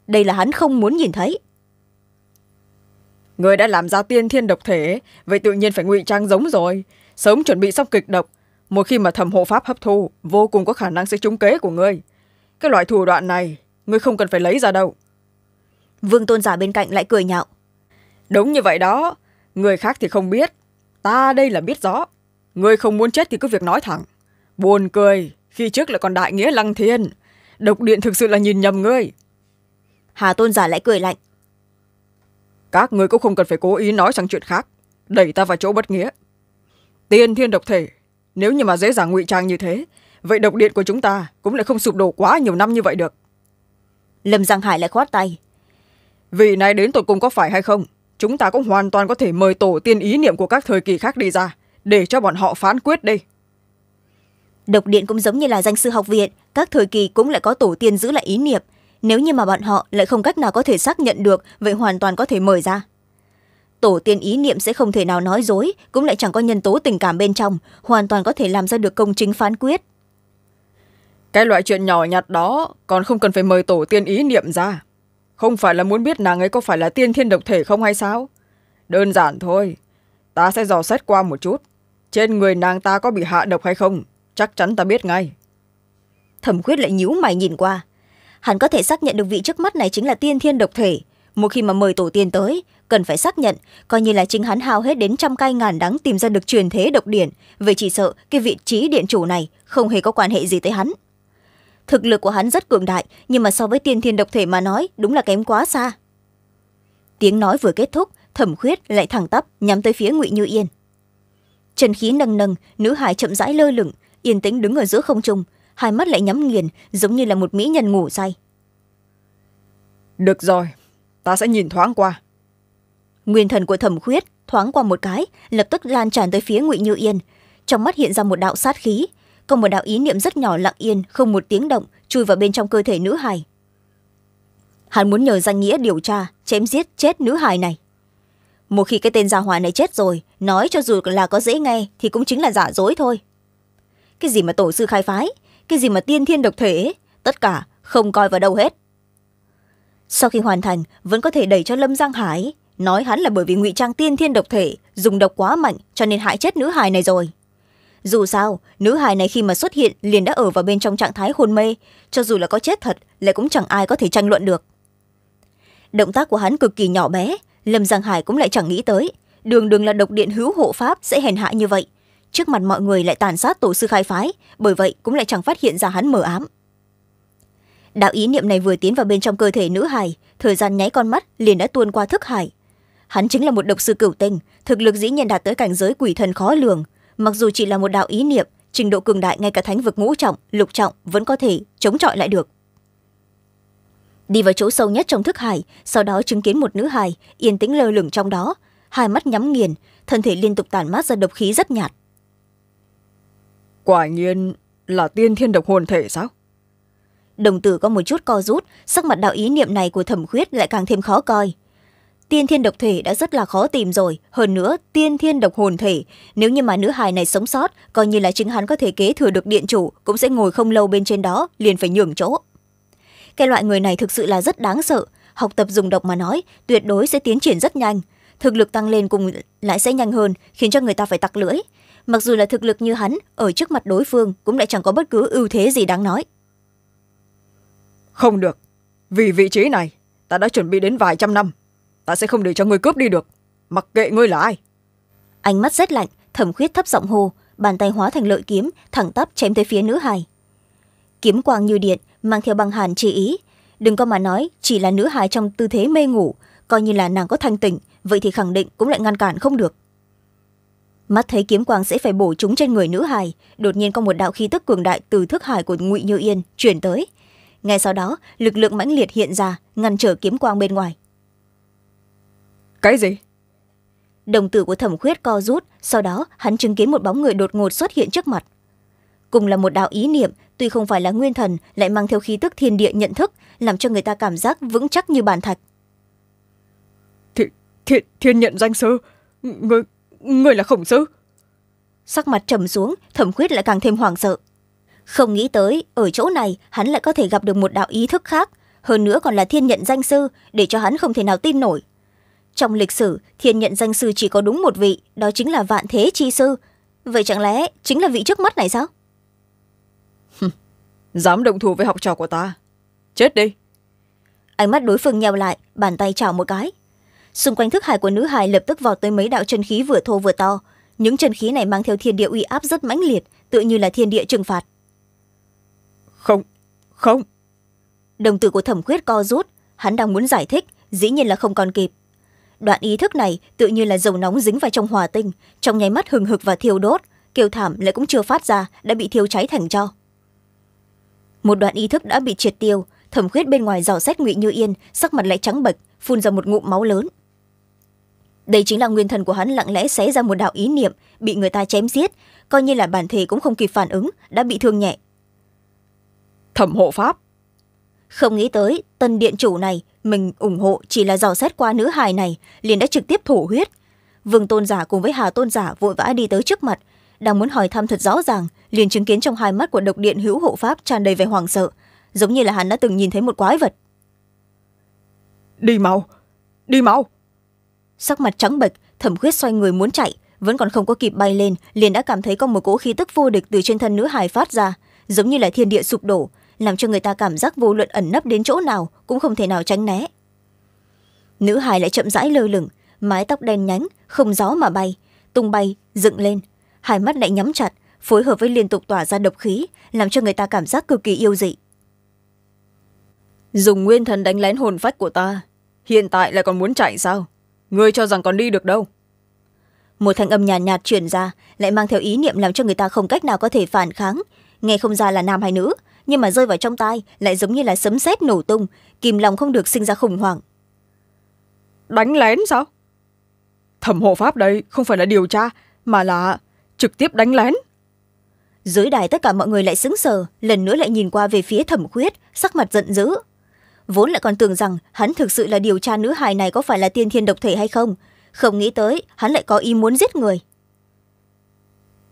đây là hắn không muốn nhìn thấy người đã làm ra tiên thiên độc thể vậy tự nhiên phải ngụy trang giống rồi sớm chuẩn bị xong kịch độc một khi mà thầm hộ pháp hấp thu vô cùng có khả năng sẽ trúng kế của ngươi cái loại thủ đoạn này ngươi không cần phải lấy ra đâu vương tôn giả bên cạnh lại cười nhạo đúng như vậy đó người khác thì không biết ta đây là biết rõ người không muốn chết thì cứ việc nói thẳng buồn cười khi trước lại còn đại nghĩa lăng thiên độc điện thực sự là nhìn nhầm ngươi hà tôn giả lại cười lạnh các ngươi cũng không cần phải cố ý nói sang chuyện khác đẩy ta vào chỗ bất nghĩa tiên thiên độc thể nếu như mà dễ dàng ngụy trang như thế vậy độc điện của chúng ta cũng lại không sụp đổ quá nhiều năm như vậy được lâm giang hải lại khoát tay vị này đến tột cùng có phải hay không chúng ta cũng hoàn toàn có thể mời tổ tiên ý niệm của các thời kỳ khác đi ra để cho bọn họ phán quyết đi độc điện cũng giống như là danh sư học viện các thời kỳ cũng lại có tổ tiên giữ lại ý niệm nếu như mà bọn họ lại không cách nào có thể xác nhận được vậy hoàn toàn có thể mời ra tổ tiên ý niệm sẽ không thể nào nói dối cũng lại chẳng có nhân tố tình cảm bên trong hoàn toàn có thể làm ra được công chính phán quyết cái loại chuyện nhỏ nhặt đó còn không cần phải mời tổ tiên ý niệm ra không phải là muốn biết nàng ấy có phải là tiên thiên độc thể không hay sao đơn giản thôi ta sẽ dò xét qua một chút trên người nàng ta có bị hạ độc hay không chắc chắn ta biết ngay thẩm quyết lại nhíu mày nhìn qua hắn có thể xác nhận được vị trước mắt này chính là tiên thiên độc thể một khi mà mời tổ tiên tới cần phải xác nhận coi như là chính hắn hao hết đến trăm cay ngàn đắng tìm ra được truyền thế độc điển vậy chỉ sợ cái vị trí điện chủ này không hề có quan hệ gì tới hắn thực lực của hắn rất cường đại nhưng mà so với tiên thiên độc thể mà nói đúng là kém quá xa tiếng nói vừa kết thúc thẩm khuyết lại thẳng tắp nhắm tới phía ngụy như yên trần khí nâng nâng nữ hải chậm rãi lơ lửng yên tĩnh đứng ở giữa không trung hai mắt lại nhắm nghiền giống như là một mỹ nhân ngủ say được rồi ta sẽ nhìn thoáng qua nguyên thần của thẩm khuyết thoáng qua một cái lập tức lan tràn tới phía ngụy như yên trong mắt hiện ra một đạo sát khí còn một đạo ý niệm rất nhỏ lặng yên không một tiếng động chui vào bên trong cơ thể nữ hài hắn muốn nhờ danh nghĩa điều tra chém giết chết nữ hài này một khi cái tên gia hòa này chết rồi nói cho dù là có dễ nghe thì cũng chính là giả dối thôi cái gì mà tổ sư khai phái cái gì mà tiên thiên độc thể tất cả không coi vào đâu hết sau khi hoàn thành vẫn có thể đẩy cho lâm giang hải nói hắn là bởi vì ngụy trang tiên thiên độc thể dùng độc quá mạnh cho nên hại chết nữ hài này rồi dù sao nữ hài này khi mà xuất hiện liền đã ở vào bên trong trạng thái hôn mê cho dù là có chết thật lại cũng chẳng ai có thể tranh luận được động tác của hắn cực kỳ nhỏ bé lâm giang hải cũng lại chẳng nghĩ tới đường đường là độc điện hữu hộ pháp sẽ hèn hạ như vậy trước mặt mọi người lại tàn sát tổ sư khai phái bởi vậy cũng lại chẳng phát hiện ra hắn mờ ám đạo ý niệm này vừa tiến vào bên trong cơ thể nữ hài thời gian nháy con mắt liền đã tuôn qua thức hải hắn chính là một độc sư cửu tinh thực lực dĩ nhiên đạt tới cảnh giới quỷ thần khó lường mặc dù chỉ là một đạo ý niệm trình độ cường đại ngay cả thánh vực ngũ trọng lục trọng vẫn có thể chống chọi lại được đi vào chỗ sâu nhất trong thức hải sau đó chứng kiến một nữ hài yên tĩnh lơ lửng trong đó hai mắt nhắm nghiền thân thể liên tục tản mát ra độc khí rất nhạt quả nhiên là tiên thiên độc hồn thể sao đồng tử có một chút co rút sắc mặt đạo ý niệm này của thẩm khuyết lại càng thêm khó coi tiên thiên độc thể đã rất là khó tìm rồi hơn nữa tiên thiên độc hồn thể nếu như mà nữ hài này sống sót coi như là chính hắn có thể kế thừa được điện chủ cũng sẽ ngồi không lâu bên trên đó liền phải nhường chỗ cái loại người này thực sự là rất đáng sợ học tập dùng độc mà nói tuyệt đối sẽ tiến triển rất nhanh thực lực tăng lên cùng lại sẽ nhanh hơn khiến cho người ta phải tặc lưỡi mặc dù là thực lực như hắn ở trước mặt đối phương cũng lại chẳng có bất cứ ưu thế gì đáng nói không được vì vị trí này ta đã chuẩn bị đến vài trăm năm ta sẽ không để cho ngươi cướp đi được mặc kệ ngươi là ai ánh mắt rét lạnh thẩm khuyết thấp giọng hồ bàn tay hóa thành lợi kiếm thẳng tắp chém tới phía nữ hài kiếm quang như điện mang theo băng hàn chi ý đừng có mà nói chỉ là nữ hài trong tư thế mê ngủ coi như là nàng có thanh tỉnh vậy thì khẳng định cũng lại ngăn cản không được mắt thấy kiếm quang sẽ phải bổ chúng trên người nữ hài đột nhiên có một đạo khí tức cường đại từ thức hải của ngụy như yên chuyển tới ngay sau đó lực lượng mãnh liệt hiện ra ngăn trở kiếm quang bên ngoài cái gì đồng tử của thẩm khuyết co rút sau đó hắn chứng kiến một bóng người đột ngột xuất hiện trước mặt cùng là một đạo ý niệm tuy không phải là nguyên thần lại mang theo khí tức thiên địa nhận thức làm cho người ta cảm giác vững chắc như bản thạch Th thiên, thiên nhận danh sư người, người là khổng sư sắc mặt trầm xuống thẩm khuyết lại càng thêm hoảng sợ không nghĩ tới ở chỗ này hắn lại có thể gặp được một đạo ý thức khác hơn nữa còn là thiên nhận danh sư để cho hắn không thể nào tin nổi trong lịch sử thiên nhận danh sư chỉ có đúng một vị đó chính là vạn thế chi sư vậy chẳng lẽ chính là vị trước mắt này sao dám động thủ với học trò của ta chết đi ánh mắt đối phương nheo lại bàn tay chào một cái xung quanh thức hải của nữ hài lập tức vọt tới mấy đạo chân khí vừa thô vừa to những chân khí này mang theo thiên địa uy áp rất mãnh liệt tự như là thiên địa trừng phạt không không đồng tử của thẩm quyết co rút hắn đang muốn giải thích dĩ nhiên là không còn kịp đoạn ý thức này tự như là dầu nóng dính vào trong hòa tinh trong nháy mắt hừng hực và thiêu đốt kêu thảm lại cũng chưa phát ra đã bị thiêu cháy thành cho một đoạn ý thức đã bị triệt tiêu thẩm khuyết bên ngoài dò xét ngụy như yên sắc mặt lại trắng bệch phun ra một ngụm máu lớn đây chính là nguyên thần của hắn lặng lẽ xé ra một đạo ý niệm bị người ta chém giết coi như là bản thể cũng không kịp phản ứng đã bị thương nhẹ thẩm hộ pháp không nghĩ tới tân điện chủ này mình ủng hộ chỉ là dò xét qua nữ hài này liền đã trực tiếp thổ huyết vương tôn giả cùng với hà tôn giả vội vã đi tới trước mặt đang muốn hỏi thăm thật rõ ràng liền chứng kiến trong hai mắt của độc điện hữu hộ pháp tràn đầy vẻ hoảng sợ giống như là hắn đã từng nhìn thấy một quái vật đi mau đi mau sắc mặt trắng bệch thẩm khuyết xoay người muốn chạy vẫn còn không có kịp bay lên liền đã cảm thấy có một cỗ khí tức vô địch từ trên thân nữ hài phát ra giống như là thiên địa sụp đổ làm cho người ta cảm giác vô luận ẩn nấp đến chỗ nào cũng không thể nào tránh né nữ hài lại chậm rãi lơ lửng mái tóc đen nhánh không gió mà bay tung bay dựng lên hai mắt lại nhắm chặt phối hợp với liên tục tỏa ra độc khí làm cho người ta cảm giác cực kỳ yêu dị dùng nguyên thần đánh lén hồn phách của ta hiện tại lại còn muốn chạy sao ngươi cho rằng còn đi được đâu một thanh âm nhàn nhạt, nhạt truyền ra lại mang theo ý niệm làm cho người ta không cách nào có thể phản kháng nghe không ra là nam hay nữ nhưng mà rơi vào trong tai lại giống như là sấm sét nổ tung kìm lòng không được sinh ra khủng hoảng đánh lén sao thẩm hộ pháp đây không phải là điều tra mà là trực tiếp đánh lén dưới đài tất cả mọi người lại sững sờ lần nữa lại nhìn qua về phía thẩm khuyết sắc mặt giận dữ vốn lại còn tưởng rằng hắn thực sự là điều tra nữ hài này có phải là tiên thiên độc thể hay không không nghĩ tới hắn lại có ý muốn giết người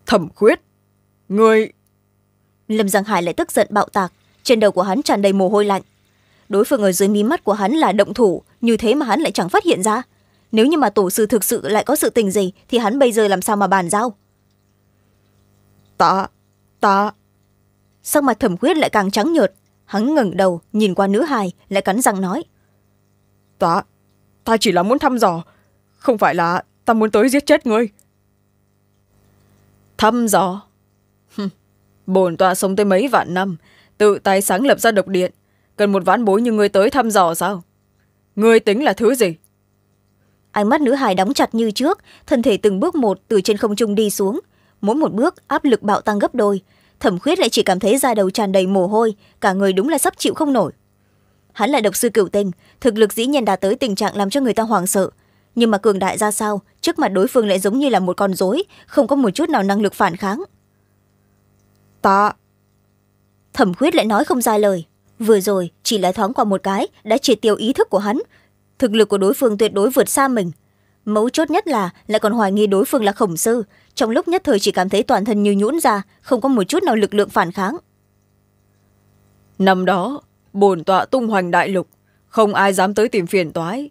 thẩm khuyết người lâm giang hải lại tức giận bạo tạc trên đầu của hắn tràn đầy mồ hôi lạnh đối phương ở dưới mí mắt của hắn là động thủ như thế mà hắn lại chẳng phát hiện ra nếu như mà tổ sư thực sự lại có sự tình gì thì hắn bây giờ làm sao mà bàn giao tạ tạ sắc mặt thẩm quyết lại càng trắng nhợt hắn ngẩng đầu nhìn qua nữ hài lại cắn răng nói tạ ta chỉ là muốn thăm dò không phải là ta muốn tới giết chết ngươi thăm dò bổn tọa sống tới mấy vạn năm tự tay sáng lập ra độc điện cần một ván bối như ngươi tới thăm dò sao ngươi tính là thứ gì ánh mắt nữ hài đóng chặt như trước thân thể từng bước một từ trên không trung đi xuống mỗi một bước áp lực bạo tăng gấp đôi thẩm khuyết lại chỉ cảm thấy da đầu tràn đầy mồ hôi cả người đúng là sắp chịu không nổi hắn là độc sư cửu tình thực lực dĩ nhiên đạt tới tình trạng làm cho người ta hoảng sợ nhưng mà cường đại ra sao trước mặt đối phương lại giống như là một con rối không có một chút nào năng lực phản kháng ta thẩm khuyết lại nói không ra lời vừa rồi chỉ là thoáng qua một cái đã triệt tiêu ý thức của hắn thực lực của đối phương tuyệt đối vượt xa mình mấu chốt nhất là lại còn hoài nghi đối phương là khổng sư trong lúc nhất thời chỉ cảm thấy toàn thân như nhũn ra không có một chút nào lực lượng phản kháng năm đó bồn tọa tung hoành đại lục không ai dám tới tìm phiền toái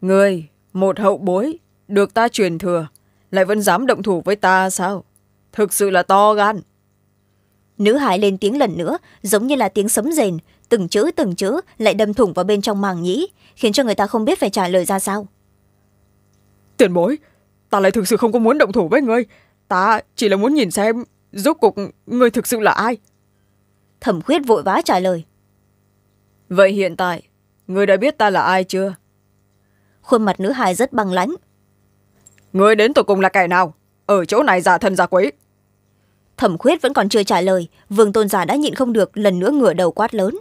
người một hậu bối được ta truyền thừa lại vẫn dám động thủ với ta sao thực sự là to gan nữ hải lên tiếng lần nữa giống như là tiếng sấm rền từng chữ từng chữ lại đâm thủng vào bên trong màng nhĩ khiến cho người ta không biết phải trả lời ra sao tiền bối ta lại thực sự không có muốn động thủ với ngươi ta chỉ là muốn nhìn xem rốt cuộc ngươi thực sự là ai thẩm khuyết vội vã trả lời vậy hiện tại ngươi đã biết ta là ai chưa khuôn mặt nữ hài rất băng lãnh ngươi đến tổ cùng là kẻ nào ở chỗ này giả thân giả quấy thẩm khuyết vẫn còn chưa trả lời vương tôn giả đã nhịn không được lần nữa ngửa đầu quát lớn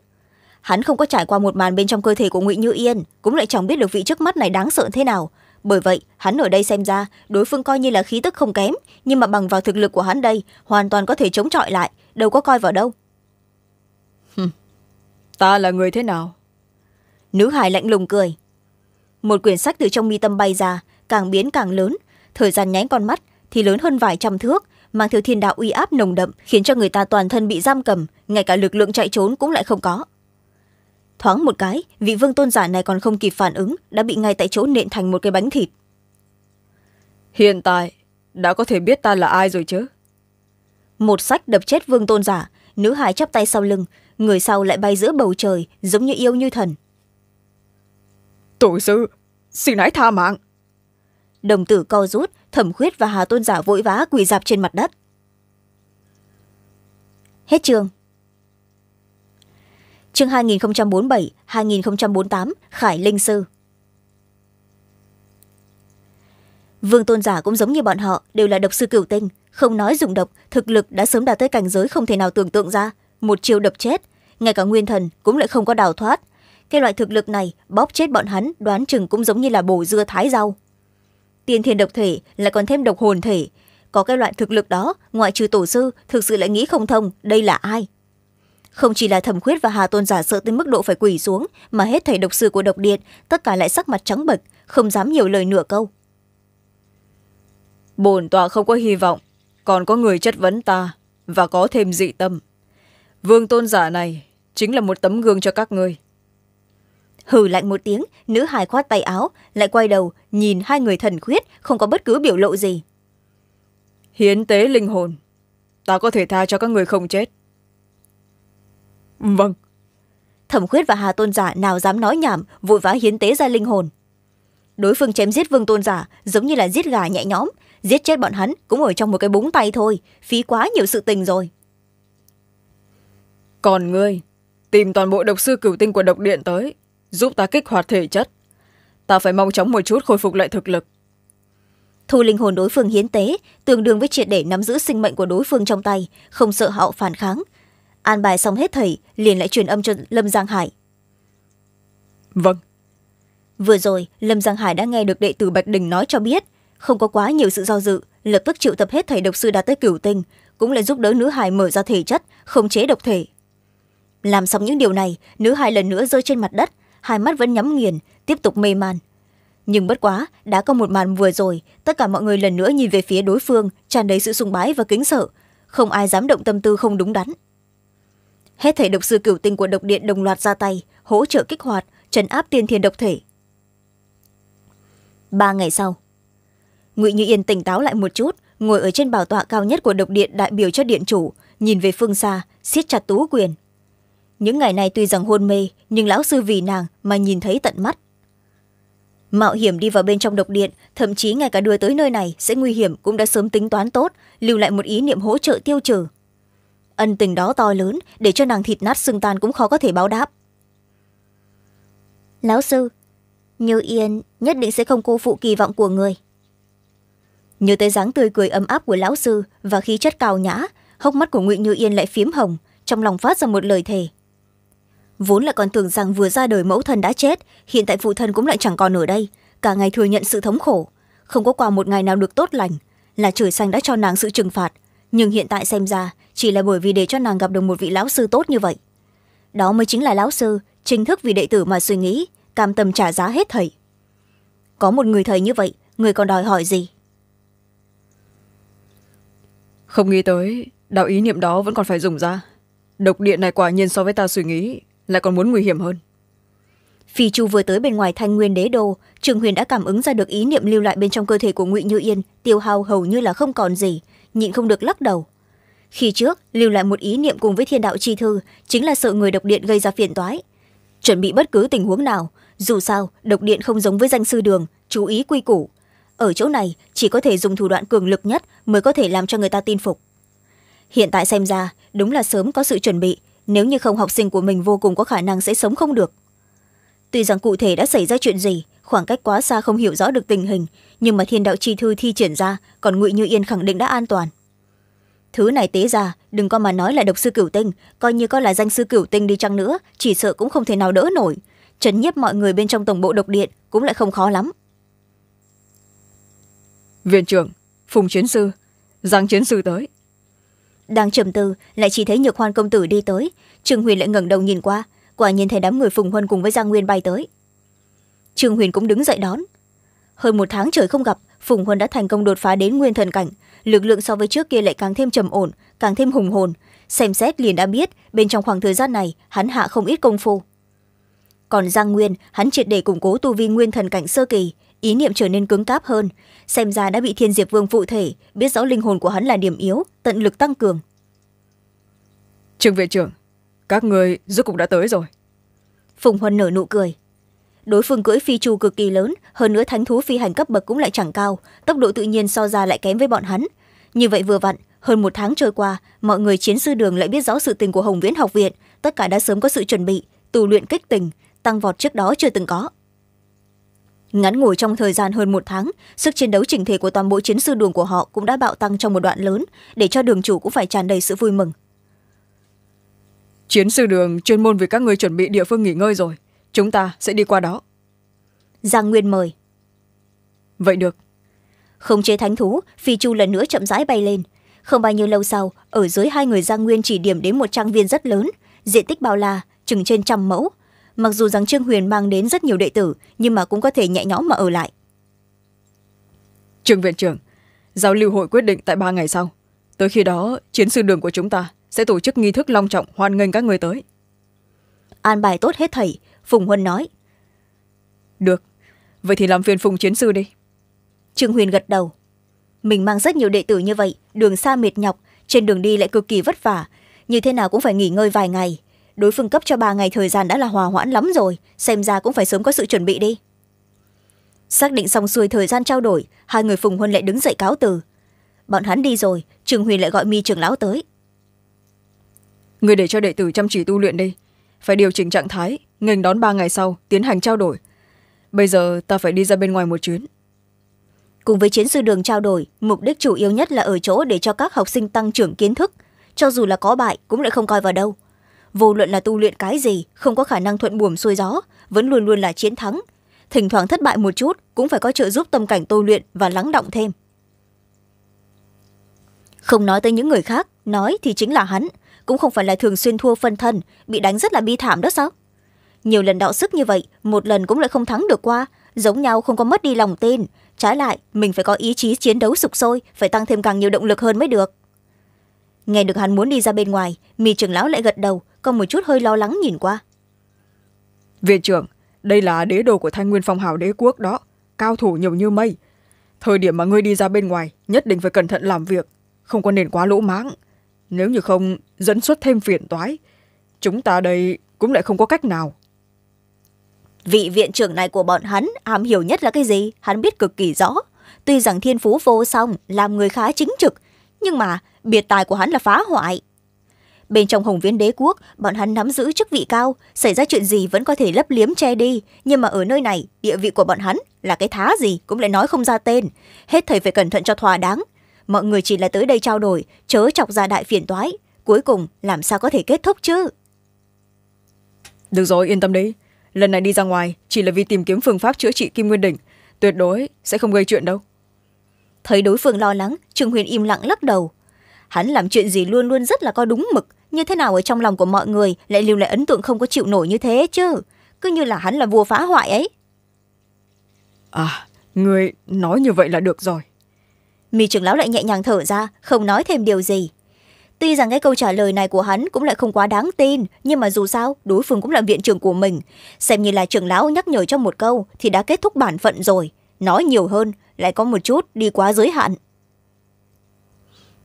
hắn không có trải qua một màn bên trong cơ thể của ngụy như yên cũng lại chẳng biết được vị trước mắt này đáng sợ thế nào bởi vậy hắn ở đây xem ra đối phương coi như là khí tức không kém nhưng mà bằng vào thực lực của hắn đây hoàn toàn có thể chống chọi lại đâu có coi vào đâu ta là người thế nào nữ hải lạnh lùng cười một quyển sách từ trong mi tâm bay ra càng biến càng lớn thời gian nháy con mắt thì lớn hơn vài trăm thước mang theo thiên đạo uy áp nồng đậm khiến cho người ta toàn thân bị giam cầm ngay cả lực lượng chạy trốn cũng lại không có thoáng một cái vị vương tôn giả này còn không kịp phản ứng đã bị ngay tại chỗ nện thành một cái bánh thịt hiện tại đã có thể biết ta là ai rồi chứ một sách đập chết vương tôn giả nữ hài chắp tay sau lưng người sau lại bay giữa bầu trời giống như yêu như thần tổ sư xin hãy tha mạng đồng tử co rút thẩm khuyết và hà tôn giả vội vã quỳ dạp trên mặt đất hết chương chương 2047 nghìn khải linh sư vương tôn giả cũng giống như bọn họ đều là độc sư cửu tinh không nói dùng độc thực lực đã sớm đạt tới cảnh giới không thể nào tưởng tượng ra một chiều đập chết ngay cả nguyên thần cũng lại không có đào thoát cái loại thực lực này bóp chết bọn hắn đoán chừng cũng giống như là bổ dưa thái rau tiên thiên độc thể lại còn thêm độc hồn thể có cái loại thực lực đó ngoại trừ tổ sư thực sự lại nghĩ không thông đây là ai không chỉ là thẩm khuyết và hà tôn giả sợ tới mức độ phải quỳ xuống mà hết thầy độc sư của độc điện tất cả lại sắc mặt trắng bệch không dám nhiều lời nửa câu Bồn tòa không có hy vọng còn có người chất vấn ta và có thêm dị tâm vương tôn giả này chính là một tấm gương cho các ngươi hừ lạnh một tiếng nữ hài khoát tay áo lại quay đầu nhìn hai người thần khuyết không có bất cứ biểu lộ gì hiến tế linh hồn ta có thể tha cho các người không chết vâng thẩm khuyết và hà tôn giả nào dám nói nhảm vội vã hiến tế ra linh hồn đối phương chém giết vương tôn giả giống như là giết gà nhẹ nhõm giết chết bọn hắn cũng ở trong một cái búng tay thôi phí quá nhiều sự tình rồi còn ngươi tìm toàn bộ độc sư cửu tinh của độc điện tới giúp ta kích hoạt thể chất ta phải mong chóng một chút khôi phục lại thực lực thu linh hồn đối phương hiến tế tương đương với triệt để nắm giữ sinh mệnh của đối phương trong tay không sợ họ phản kháng an bài xong hết thầy liền lại truyền âm cho lâm giang hải vâng vừa rồi lâm giang hải đã nghe được đệ tử bạch đình nói cho biết không có quá nhiều sự do dự lập tức triệu tập hết thầy độc sư đạt tới cửu tinh cũng là giúp đỡ nữ hải mở ra thể chất khống chế độc thể làm xong những điều này nữ hải lần nữa rơi trên mặt đất hai mắt vẫn nhắm nghiền tiếp tục mê man nhưng bất quá đã có một màn vừa rồi tất cả mọi người lần nữa nhìn về phía đối phương tràn đầy sự sùng bái và kính sợ không ai dám động tâm tư không đúng đắn hết thể độc sư cửu tinh của độc điện đồng loạt ra tay hỗ trợ kích hoạt trấn áp tiên thiên độc thể ba ngày sau ngụy như yên tỉnh táo lại một chút ngồi ở trên bảo tọa cao nhất của độc điện đại biểu cho điện chủ nhìn về phương xa siết chặt tú quyền những ngày này tuy rằng hôn mê nhưng lão sư vì nàng mà nhìn thấy tận mắt mạo hiểm đi vào bên trong độc điện thậm chí ngay cả đưa tới nơi này sẽ nguy hiểm cũng đã sớm tính toán tốt lưu lại một ý niệm hỗ trợ tiêu trừ ân tình đó to lớn để cho nàng thịt nát xương tan cũng khó có thể báo đáp lão sư như yên nhất định sẽ không cô phụ kỳ vọng của người nhớ tới dáng tươi cười ấm áp của lão sư và khí chất cao nhã hốc mắt của nguyễn như yên lại phiếm hồng trong lòng phát ra một lời thề vốn là còn tưởng rằng vừa ra đời mẫu thân đã chết hiện tại phụ thân cũng lại chẳng còn ở đây cả ngày thừa nhận sự thống khổ không có qua một ngày nào được tốt lành là trời xanh đã cho nàng sự trừng phạt nhưng hiện tại xem ra chỉ là bởi vì để cho nàng gặp được một vị lão sư tốt như vậy đó mới chính là lão sư chính thức vì đệ tử mà suy nghĩ cam tâm trả giá hết thầy có một người thầy như vậy người còn đòi hỏi gì không nghĩ tới đạo ý niệm đó vẫn còn phải dùng ra độc điện này quả nhiên so với ta suy nghĩ lại còn muốn nguy hiểm hơn phi chu vừa tới bên ngoài thanh nguyên đế đô trường huyền đã cảm ứng ra được ý niệm lưu lại bên trong cơ thể của ngụy như yên tiêu hao hầu như là không còn gì nhịn không được lắc đầu khi trước lưu lại một ý niệm cùng với thiên đạo chi thư chính là sợ người độc điện gây ra phiền toái chuẩn bị bất cứ tình huống nào dù sao độc điện không giống với danh sư đường chú ý quy củ ở chỗ này chỉ có thể dùng thủ đoạn cường lực nhất mới có thể làm cho người ta tin phục hiện tại xem ra đúng là sớm có sự chuẩn bị nếu như không học sinh của mình vô cùng có khả năng sẽ sống không được tuy rằng cụ thể đã xảy ra chuyện gì khoảng cách quá xa không hiểu rõ được tình hình nhưng mà thiên đạo chi thư thi triển ra còn ngụy như yên khẳng định đã an toàn thứ này tế ra đừng có mà nói là độc sư cửu tinh coi như có là danh sư cửu tinh đi chăng nữa chỉ sợ cũng không thể nào đỡ nổi trấn nhiếp mọi người bên trong tổng bộ độc điện cũng lại không khó lắm viện trưởng phùng chiến sư giang chiến sư tới đang trầm tư lại chỉ thấy nhược hoan công tử đi tới trương huyền lại ngẩng đầu nhìn qua quả nhiên thấy đám người phùng huân cùng với giang nguyên bay tới trương huyền cũng đứng dậy đón hơn một tháng trời không gặp phùng huân đã thành công đột phá đến nguyên thần cảnh lực lượng so với trước kia lại càng thêm trầm ổn càng thêm hùng hồn xem xét liền đã biết bên trong khoảng thời gian này hắn hạ không ít công phu còn giang nguyên hắn triệt để củng cố tu vi nguyên thần cảnh sơ kỳ ý niệm trở nên cứng cáp hơn xem ra đã bị thiên diệp vương phụ thể biết rõ linh hồn của hắn là điểm yếu tận lực tăng cường trường viện trưởng các người rốt cục đã tới rồi phùng huân nở nụ cười đối phương cưỡi phi trù cực kỳ lớn hơn nữa thánh thú phi hành cấp bậc cũng lại chẳng cao tốc độ tự nhiên so ra lại kém với bọn hắn như vậy vừa vặn hơn một tháng trôi qua mọi người chiến sư đường lại biết rõ sự tình của hồng viễn học viện tất cả đã sớm có sự chuẩn bị tù luyện kích tình tăng vọt trước đó chưa từng có ngắn ngủi trong thời gian hơn một tháng sức chiến đấu chỉnh thể của toàn bộ chiến sư đường của họ cũng đã bạo tăng trong một đoạn lớn để cho đường chủ cũng phải tràn đầy sự vui mừng chiến sư đường chuyên môn vì các người chuẩn bị địa phương nghỉ ngơi rồi chúng ta sẽ đi qua đó giang nguyên mời vậy được không chế thánh thú phi chu lần nữa chậm rãi bay lên không bao nhiêu lâu sau ở dưới hai người giang nguyên chỉ điểm đến một trang viên rất lớn diện tích bao la chừng trên trăm mẫu mặc dù rằng trương huyền mang đến rất nhiều đệ tử nhưng mà cũng có thể nhẹ nhõm mà ở lại trương viện trưởng giao lưu hội quyết định tại ba ngày sau tới khi đó chiến sư đường của chúng ta sẽ tổ chức nghi thức long trọng hoan nghênh các người tới an bài tốt hết thầy phùng huân nói được vậy thì làm phiền phùng chiến sư đi trương huyền gật đầu mình mang rất nhiều đệ tử như vậy đường xa mệt nhọc trên đường đi lại cực kỳ vất vả như thế nào cũng phải nghỉ ngơi vài ngày đối phương cấp cho ba ngày thời gian đã là hòa hoãn lắm rồi xem ra cũng phải sớm có sự chuẩn bị đi xác định xong xuôi thời gian trao đổi hai người phùng huân lại đứng dậy cáo từ bọn hắn đi rồi trường huyền lại gọi mi trường lão tới người để cho đệ tử chăm chỉ tu luyện đi phải điều chỉnh trạng thái nghênh đón ba ngày sau tiến hành trao đổi bây giờ ta phải đi ra bên ngoài một chuyến cùng với chiến sư đường trao đổi mục đích chủ yếu nhất là ở chỗ để cho các học sinh tăng trưởng kiến thức cho dù là có bại cũng lại không coi vào đâu vô luận là tu luyện cái gì không có khả năng thuận buồm xuôi gió vẫn luôn luôn là chiến thắng thỉnh thoảng thất bại một chút cũng phải có trợ giúp tâm cảnh tu luyện và lắng động thêm không nói tới những người khác nói thì chính là hắn cũng không phải là thường xuyên thua phân thân bị đánh rất là bi thảm đó sao nhiều lần đạo sức như vậy một lần cũng lại không thắng được qua giống nhau không có mất đi lòng tin trái lại mình phải có ý chí chiến đấu sục sôi phải tăng thêm càng nhiều động lực hơn mới được nghe được hắn muốn đi ra bên ngoài mì trưởng lão lại gật đầu có một chút hơi lo lắng nhìn qua viện trưởng đây là đế đồ của thanh nguyên phong hào đế quốc đó cao thủ nhiều như mây thời điểm mà ngươi đi ra bên ngoài nhất định phải cẩn thận làm việc không có nền quá lỗ mãng nếu như không dẫn xuất thêm phiền toái chúng ta đây cũng lại không có cách nào vị viện trưởng này của bọn hắn am hiểu nhất là cái gì hắn biết cực kỳ rõ tuy rằng thiên phú vô song làm người khá chính trực nhưng mà biệt tài của hắn là phá hoại bên trong hồng viễn đế quốc bọn hắn nắm giữ chức vị cao xảy ra chuyện gì vẫn có thể lấp liếm che đi nhưng mà ở nơi này địa vị của bọn hắn là cái thá gì cũng lại nói không ra tên hết thầy phải cẩn thận cho thỏa đáng mọi người chỉ là tới đây trao đổi chớ chọc ra đại phiền toái cuối cùng làm sao có thể kết thúc chứ được rồi yên tâm đi lần này đi ra ngoài chỉ là vì tìm kiếm phương pháp chữa trị kim nguyên đỉnh tuyệt đối sẽ không gây chuyện đâu thấy đối phương lo lắng trương huyền im lặng lắc đầu hắn làm chuyện gì luôn luôn rất là có đúng mực như thế nào ở trong lòng của mọi người lại lưu lại ấn tượng không có chịu nổi như thế chứ cứ như là hắn là vua phá hoại ấy à người nói như vậy là được rồi mi trưởng lão lại nhẹ nhàng thở ra không nói thêm điều gì tuy rằng cái câu trả lời này của hắn cũng lại không quá đáng tin nhưng mà dù sao đối phương cũng là viện trưởng của mình xem như là trưởng lão nhắc nhở cho một câu thì đã kết thúc bản phận rồi nói nhiều hơn lại có một chút đi quá giới hạn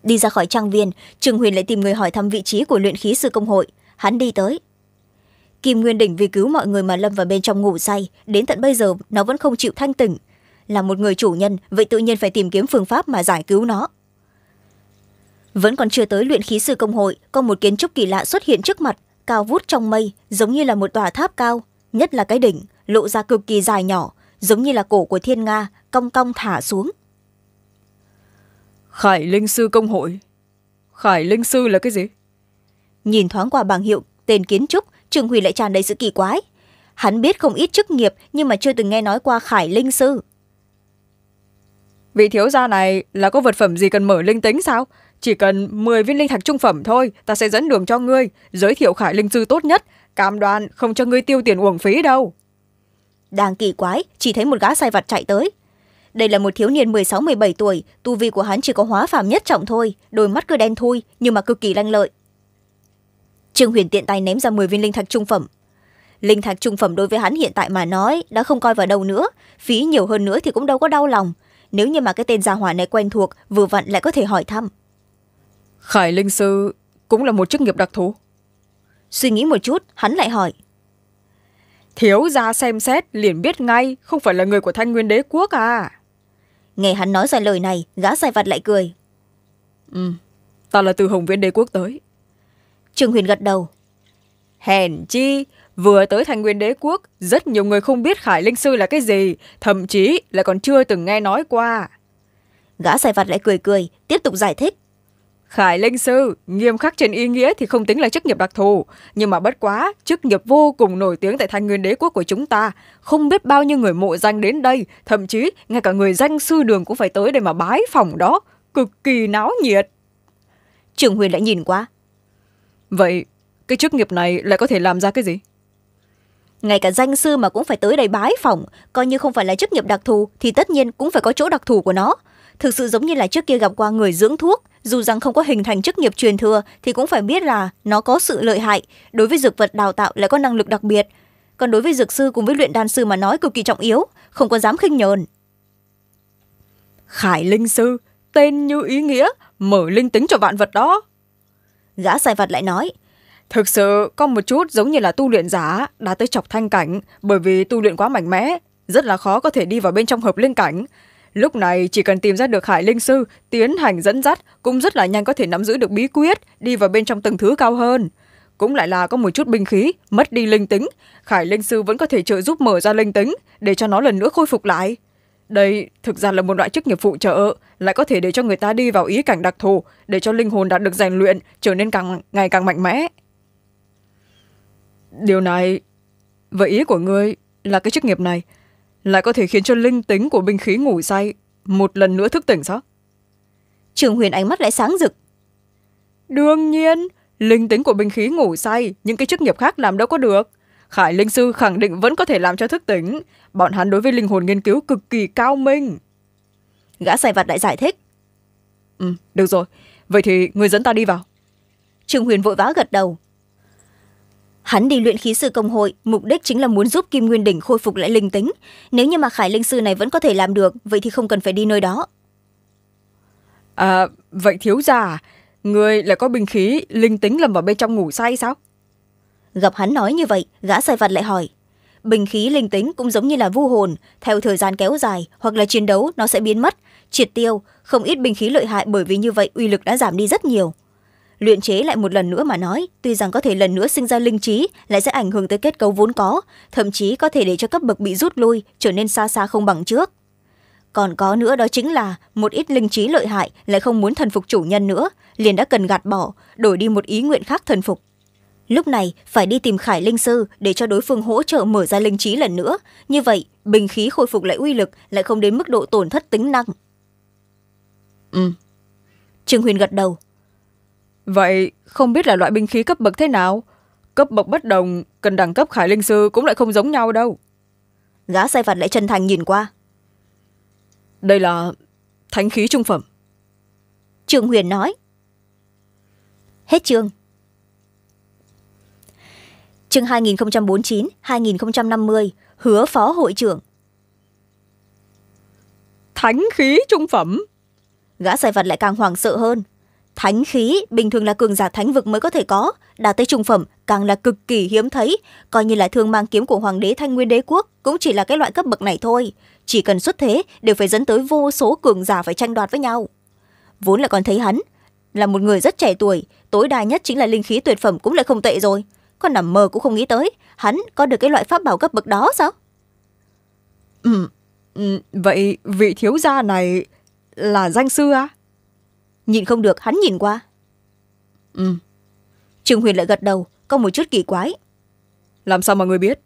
đi ra khỏi trang viên trương huyền lại tìm người hỏi thăm vị trí của luyện khí sư công hội hắn đi tới kim nguyên đỉnh vì cứu mọi người mà lâm vào bên trong ngủ say đến tận bây giờ nó vẫn không chịu thanh tỉnh là một người chủ nhân vậy tự nhiên phải tìm kiếm phương pháp mà giải cứu nó vẫn còn chưa tới luyện khí sư công hội có một kiến trúc kỳ lạ xuất hiện trước mặt cao vút trong mây giống như là một tòa tháp cao nhất là cái đỉnh lộ ra cực kỳ dài nhỏ giống như là cổ của thiên nga cong cong thả xuống khải linh sư công hội khải linh sư là cái gì nhìn thoáng qua bảng hiệu tên kiến trúc trương huy lại tràn đầy sự kỳ quái hắn biết không ít chức nghiệp nhưng mà chưa từng nghe nói qua khải linh sư vị thiếu gia này là có vật phẩm gì cần mở linh tính sao chỉ cần mười viên linh thạch trung phẩm thôi ta sẽ dẫn đường cho ngươi giới thiệu khải linh sư tốt nhất cam đoan không cho ngươi tiêu tiền uổng phí đâu đang kỳ quái chỉ thấy một gã sai vặt chạy tới đây là một thiếu niên sáu 16 bảy tuổi tu vi của hắn chỉ có hóa phàm nhất trọng thôi đôi mắt cứ đen thui nhưng mà cực kỳ lanh lợi trương huyền tiện tay ném ra mười viên linh thạch trung phẩm linh thạch trung phẩm đối với hắn hiện tại mà nói đã không coi vào đâu nữa phí nhiều hơn nữa thì cũng đâu có đau lòng nếu như mà cái tên gia hỏa này quen thuộc vừa vặn lại có thể hỏi thăm khải linh sư cũng là một chức nghiệp đặc thù suy nghĩ một chút hắn lại hỏi thiếu gia xem xét liền biết ngay không phải là người của thanh nguyên đế quốc à nghe hắn nói ra lời này gã sai vặt lại cười ừ ta là từ hồng viễn đế quốc tới trương huyền gật đầu hèn chi vừa tới thành nguyên đế quốc rất nhiều người không biết khải linh sư là cái gì thậm chí là còn chưa từng nghe nói qua gã sai vặt lại cười cười tiếp tục giải thích Khải Linh Sư, nghiêm khắc trên ý nghĩa thì không tính là chức nghiệp đặc thù, nhưng mà bất quá, chức nghiệp vô cùng nổi tiếng tại thanh nguyên đế quốc của chúng ta. Không biết bao nhiêu người mộ danh đến đây, thậm chí ngay cả người danh sư đường cũng phải tới để mà bái phòng đó. Cực kỳ náo nhiệt. Trường Huyền đã nhìn qua. Vậy, cái chức nghiệp này lại có thể làm ra cái gì? Ngay cả danh sư mà cũng phải tới đây bái phòng, coi như không phải là chức nghiệp đặc thù thì tất nhiên cũng phải có chỗ đặc thù của nó thực sự giống như là trước kia gặp qua người dưỡng thuốc dù rằng không có hình thành chức nghiệp truyền thừa thì cũng phải biết là nó có sự lợi hại đối với dược vật đào tạo lại có năng lực đặc biệt còn đối với dược sư cùng với luyện đan sư mà nói cực kỳ trọng yếu không có dám khinh nhờn khải linh sư tên như ý nghĩa mở linh tính cho vạn vật đó gã sai vật lại nói thực sự có một chút giống như là tu luyện giả đã tới chọc thanh cảnh bởi vì tu luyện quá mạnh mẽ rất là khó có thể đi vào bên trong hợp linh cảnh lúc này chỉ cần tìm ra được hải linh sư tiến hành dẫn dắt cũng rất là nhanh có thể nắm giữ được bí quyết đi vào bên trong từng thứ cao hơn cũng lại là có một chút binh khí mất đi linh tính khải linh sư vẫn có thể trợ giúp mở ra linh tính để cho nó lần nữa khôi phục lại đây thực ra là một loại chức nghiệp phụ trợ lại có thể để cho người ta đi vào ý cảnh đặc thù để cho linh hồn đạt được rèn luyện trở nên càng ngày càng mạnh mẽ điều này vậy ý của ngươi là cái chức nghiệp này lại có thể khiến cho linh tính của binh khí ngủ say một lần nữa thức tỉnh sao trường huyền ánh mắt lại sáng rực đương nhiên linh tính của binh khí ngủ say những cái chức nghiệp khác làm đâu có được khải linh sư khẳng định vẫn có thể làm cho thức tỉnh bọn hắn đối với linh hồn nghiên cứu cực kỳ cao minh gã sai vặt lại giải thích ừ được rồi vậy thì người dẫn ta đi vào trường huyền vội vã gật đầu hắn đi luyện khí sư công hội mục đích chính là muốn giúp kim nguyên đỉnh khôi phục lại linh tính nếu như mà khải linh sư này vẫn có thể làm được vậy thì không cần phải đi nơi đó à vậy thiếu già người lại có bình khí linh tính lầm vào bên trong ngủ say sao gặp hắn nói như vậy gã sai vặt lại hỏi bình khí linh tính cũng giống như là vu hồn theo thời gian kéo dài hoặc là chiến đấu nó sẽ biến mất triệt tiêu không ít bình khí lợi hại bởi vì như vậy uy lực đã giảm đi rất nhiều luyện chế lại một lần nữa mà nói tuy rằng có thể lần nữa sinh ra linh trí lại sẽ ảnh hưởng tới kết cấu vốn có thậm chí có thể để cho cấp bậc bị rút lui trở nên xa xa không bằng trước còn có nữa đó chính là một ít linh trí lợi hại lại không muốn thần phục chủ nhân nữa liền đã cần gạt bỏ đổi đi một ý nguyện khác thần phục lúc này phải đi tìm khải linh sư để cho đối phương hỗ trợ mở ra linh trí lần nữa như vậy bình khí khôi phục lại uy lực lại không đến mức độ tổn thất tính năng ừ trương huyền gật đầu Vậy không biết là loại binh khí cấp bậc thế nào? Cấp bậc bất đồng, cần đẳng cấp khải linh sư cũng lại không giống nhau đâu. Gã sai vặt lại chân thành nhìn qua. Đây là thánh khí trung phẩm. Trường Huyền nói. Hết chương. Chương năm mươi hứa phó hội trưởng. Thánh khí trung phẩm. Gã sai vật lại càng hoảng sợ hơn thánh khí bình thường là cường giả thánh vực mới có thể có đạt tới trung phẩm càng là cực kỳ hiếm thấy coi như là thương mang kiếm của hoàng đế thanh nguyên đế quốc cũng chỉ là cái loại cấp bậc này thôi chỉ cần xuất thế đều phải dẫn tới vô số cường giả phải tranh đoạt với nhau vốn là còn thấy hắn là một người rất trẻ tuổi tối đa nhất chính là linh khí tuyệt phẩm cũng lại không tệ rồi con nằm mờ cũng không nghĩ tới hắn có được cái loại pháp bảo cấp bậc đó sao ừ, ừ vậy vị thiếu gia này là danh sư à nhìn không được hắn nhìn qua ừ trương huyền lại gật đầu có một chút kỳ quái làm sao mà người biết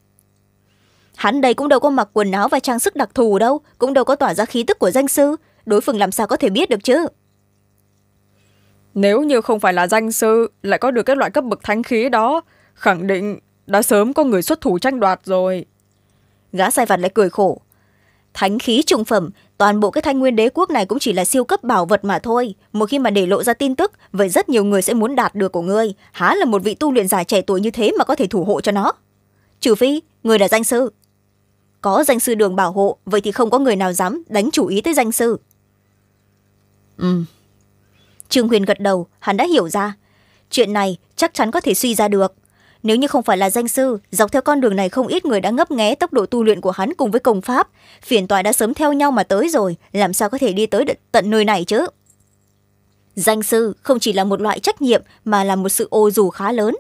hắn đây cũng đâu có mặc quần áo và trang sức đặc thù đâu cũng đâu có tỏa ra khí tức của danh sư đối phương làm sao có thể biết được chứ nếu như không phải là danh sư lại có được các loại cấp bậc thánh khí đó khẳng định đã sớm có người xuất thủ tranh đoạt rồi gã sai vặt lại cười khổ thánh khí trung phẩm toàn bộ cái thanh nguyên đế quốc này cũng chỉ là siêu cấp bảo vật mà thôi một khi mà để lộ ra tin tức vậy rất nhiều người sẽ muốn đạt được của ngươi há là một vị tu luyện giả trẻ tuổi như thế mà có thể thủ hộ cho nó trừ phi người là danh sư có danh sư đường bảo hộ vậy thì không có người nào dám đánh chủ ý tới danh sư ừ trương huyền gật đầu hắn đã hiểu ra chuyện này chắc chắn có thể suy ra được nếu như không phải là danh sư dọc theo con đường này không ít người đã ngấp nghé tốc độ tu luyện của hắn cùng với công pháp phiền tòa đã sớm theo nhau mà tới rồi làm sao có thể đi tới tận nơi này chứ danh sư không chỉ là một loại trách nhiệm mà là một sự ô dù khá lớn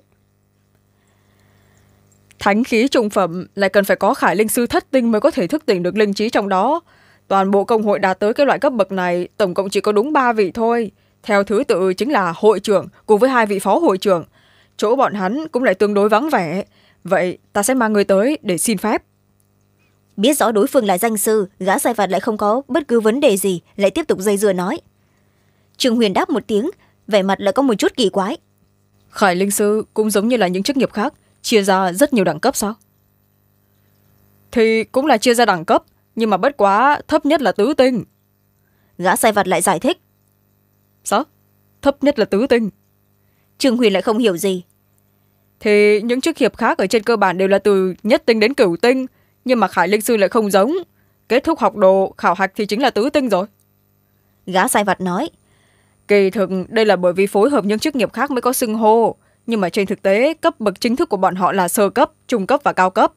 thánh khí trùng phẩm lại cần phải có khải linh sư thất tinh mới có thể thức tỉnh được linh trí trong đó toàn bộ công hội đạt tới cái loại cấp bậc này tổng cộng chỉ có đúng ba vị thôi theo thứ tự chính là hội trưởng cùng với hai vị phó hội trưởng chỗ bọn hắn cũng lại tương đối vắng vẻ vậy ta sẽ mang người tới để xin phép biết rõ đối phương là danh sư gã sai vặt lại không có bất cứ vấn đề gì lại tiếp tục dây dưa nói trương huyền đáp một tiếng vẻ mặt lại có một chút kỳ quái khải linh sư cũng giống như là những chức nghiệp khác chia ra rất nhiều đẳng cấp sao thì cũng là chia ra đẳng cấp nhưng mà bất quá thấp nhất là tứ tinh gã sai vặt lại giải thích sao thấp nhất là tứ tinh trương huyền lại không hiểu gì thì những chức hiệp khác ở trên cơ bản đều là từ nhất tinh đến cửu tinh, nhưng mà Khải Linh Sư lại không giống. Kết thúc học đồ, khảo hạch thì chính là tứ tinh rồi. Gã sai vặt nói. Kỳ thực đây là bởi vì phối hợp những chức nghiệp khác mới có xưng hô, nhưng mà trên thực tế cấp bậc chính thức của bọn họ là sơ cấp, trung cấp và cao cấp.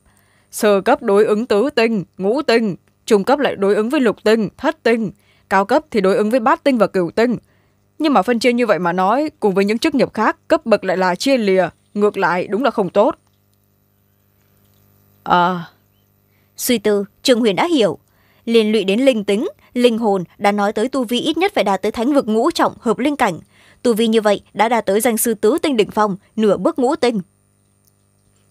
Sơ cấp đối ứng tứ tinh, ngũ tinh, trung cấp lại đối ứng với lục tinh, thất tinh, cao cấp thì đối ứng với bát tinh và cửu tinh. Nhưng mà phân chia như vậy mà nói, cùng với những chức nghiệp khác, cấp bậc lại là chia lìa, ngược lại đúng là không tốt à suy tư trương huyền đã hiểu liên lụy đến linh tính linh hồn đã nói tới tu vi ít nhất phải đạt tới thánh vực ngũ trọng hợp linh cảnh tu vi như vậy đã đạt tới danh sư tứ tinh đỉnh phong nửa bước ngũ tinh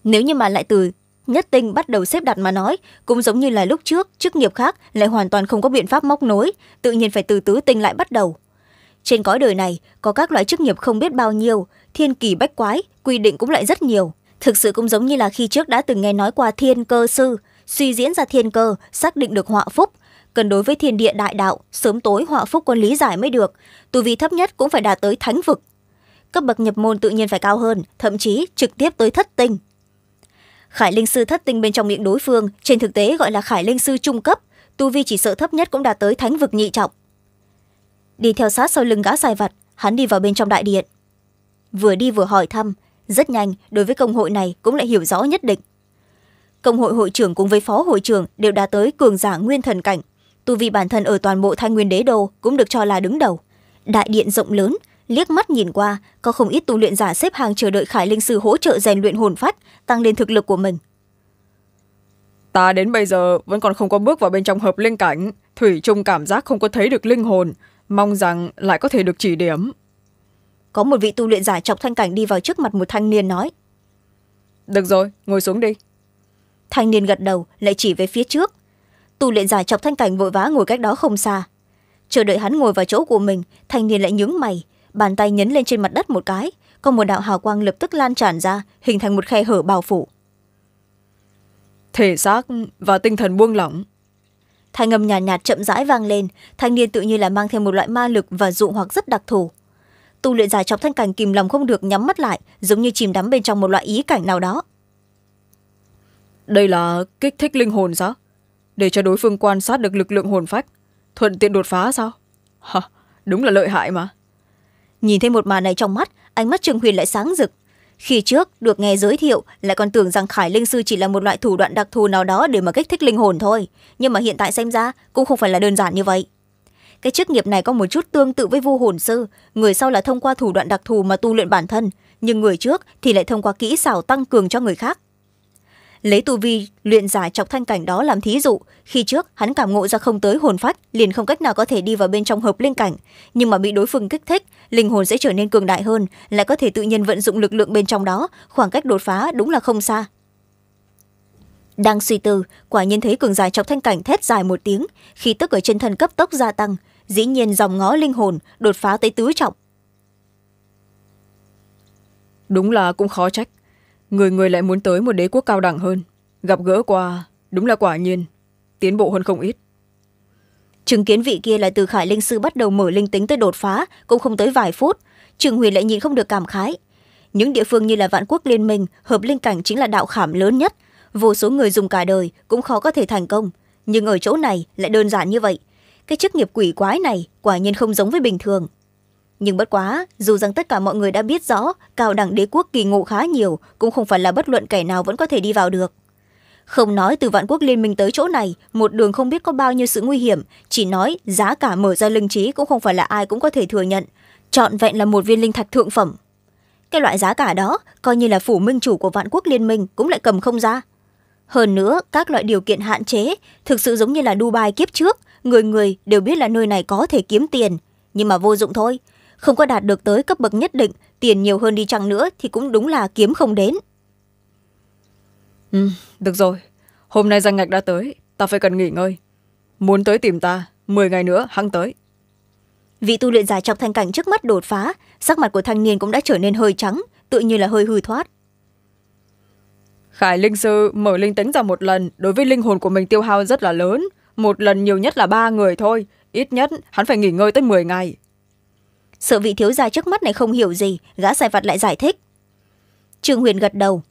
nếu như mà lại từ nhất tinh bắt đầu xếp đặt mà nói cũng giống như là lúc trước chức nghiệp khác lại hoàn toàn không có biện pháp móc nối tự nhiên phải từ tứ tinh lại bắt đầu trên cõi đời này có các loại chức nghiệp không biết bao nhiêu thiên kỳ bách quái quy định cũng lại rất nhiều thực sự cũng giống như là khi trước đã từng nghe nói qua thiên cơ sư suy diễn ra thiên cơ xác định được họa phúc cần đối với thiên địa đại đạo sớm tối họa phúc quân lý giải mới được tu vi thấp nhất cũng phải đạt tới thánh vực cấp bậc nhập môn tự nhiên phải cao hơn thậm chí trực tiếp tới thất tinh khải linh sư thất tinh bên trong miệng đối phương trên thực tế gọi là khải linh sư trung cấp tu vi chỉ sợ thấp nhất cũng đạt tới thánh vực nhị trọng đi theo sát sau lưng gã sai vặt hắn đi vào bên trong đại điện vừa đi vừa hỏi thăm rất nhanh đối với công hội này cũng lại hiểu rõ nhất định công hội hội trưởng cùng với phó hội trưởng đều đã tới cường giả nguyên thần cảnh tu vi bản thân ở toàn bộ thanh nguyên đế đô cũng được cho là đứng đầu đại điện rộng lớn liếc mắt nhìn qua có không ít tu luyện giả xếp hàng chờ đợi khải linh sư hỗ trợ rèn luyện hồn phách tăng lên thực lực của mình ta đến bây giờ vẫn còn không có bước vào bên trong hợp linh cảnh thủy trung cảm giác không có thấy được linh hồn mong rằng lại có thể được chỉ điểm có một vị tu luyện giả chọc thanh cảnh đi vào trước mặt một thanh niên nói được rồi ngồi xuống đi thanh niên gật đầu lại chỉ về phía trước tu luyện giả chọc thanh cảnh vội vã ngồi cách đó không xa chờ đợi hắn ngồi vào chỗ của mình thanh niên lại nhướng mày bàn tay nhấn lên trên mặt đất một cái có một đạo hào quang lập tức lan tràn ra hình thành một khe hở bao phủ thể xác và tinh thần buông lỏng thanh âm nhàn nhạt, nhạt chậm rãi vang lên thanh niên tự như là mang thêm một loại ma lực và dụ hoặc rất đặc thù tu luyện giả trong thanh cảnh kìm lòng không được nhắm mắt lại giống như chìm đắm bên trong một loại ý cảnh nào đó đây là kích thích linh hồn sao để cho đối phương quan sát được lực lượng hồn phách thuận tiện đột phá sao Hả, đúng là lợi hại mà nhìn thấy một màn này trong mắt ánh mắt trương huyền lại sáng rực khi trước được nghe giới thiệu lại còn tưởng rằng khải linh sư chỉ là một loại thủ đoạn đặc thù nào đó để mà kích thích linh hồn thôi nhưng mà hiện tại xem ra cũng không phải là đơn giản như vậy cái chức nghiệp này có một chút tương tự với vua hồn sư người sau là thông qua thủ đoạn đặc thù mà tu luyện bản thân nhưng người trước thì lại thông qua kỹ xảo tăng cường cho người khác lấy tu vi luyện giả chọc thanh cảnh đó làm thí dụ khi trước hắn cảm ngộ ra không tới hồn phách liền không cách nào có thể đi vào bên trong hợp linh cảnh nhưng mà bị đối phương kích thích linh hồn sẽ trở nên cường đại hơn lại có thể tự nhiên vận dụng lực lượng bên trong đó khoảng cách đột phá đúng là không xa đang suy tư quả nhiên thấy cường giả chọc thanh cảnh thét dài một tiếng khi tức ở trên thân cấp tốc gia tăng dĩ nhiên dòng ngó linh hồn đột phá tới tứ trọng đúng là cũng khó trách người người lại muốn tới một đế quốc cao đẳng hơn gặp gỡ qua đúng là quả nhiên tiến bộ hơn không ít chứng kiến vị kia là từ khải linh sư bắt đầu mở linh tính tới đột phá cũng không tới vài phút trường huyền lại nhìn không được cảm khái những địa phương như là vạn quốc liên minh hợp linh cảnh chính là đạo khảm lớn nhất vô số người dùng cả đời cũng khó có thể thành công nhưng ở chỗ này lại đơn giản như vậy cái chức nghiệp quỷ quái này quả nhiên không giống với bình thường nhưng bất quá dù rằng tất cả mọi người đã biết rõ cao đẳng đế quốc kỳ ngộ khá nhiều cũng không phải là bất luận kẻ nào vẫn có thể đi vào được không nói từ vạn quốc liên minh tới chỗ này một đường không biết có bao nhiêu sự nguy hiểm chỉ nói giá cả mở ra linh trí cũng không phải là ai cũng có thể thừa nhận trọn vẹn là một viên linh thạch thượng phẩm cái loại giá cả đó coi như là phủ minh chủ của vạn quốc liên minh cũng lại cầm không ra hơn nữa các loại điều kiện hạn chế thực sự giống như là dubai kiếp trước người người đều biết là nơi này có thể kiếm tiền nhưng mà vô dụng thôi không có đạt được tới cấp bậc nhất định tiền nhiều hơn đi chăng nữa thì cũng đúng là kiếm không đến ừ được rồi hôm nay danh ngạch đã tới ta phải cần nghỉ ngơi muốn tới tìm ta m ngày nữa hăng tới vị tu luyện giả trong thanh cảnh trước mắt đột phá sắc mặt của thanh niên cũng đã trở nên hơi trắng tự như là hơi hư thoát khải linh sư mở linh tính ra một lần đối với linh hồn của mình tiêu hao rất là lớn một lần nhiều nhất là ba người thôi ít nhất hắn phải nghỉ ngơi tới m ngày sợ vị thiếu gia trước mắt này không hiểu gì gã sai vặt lại giải thích trương huyền gật đầu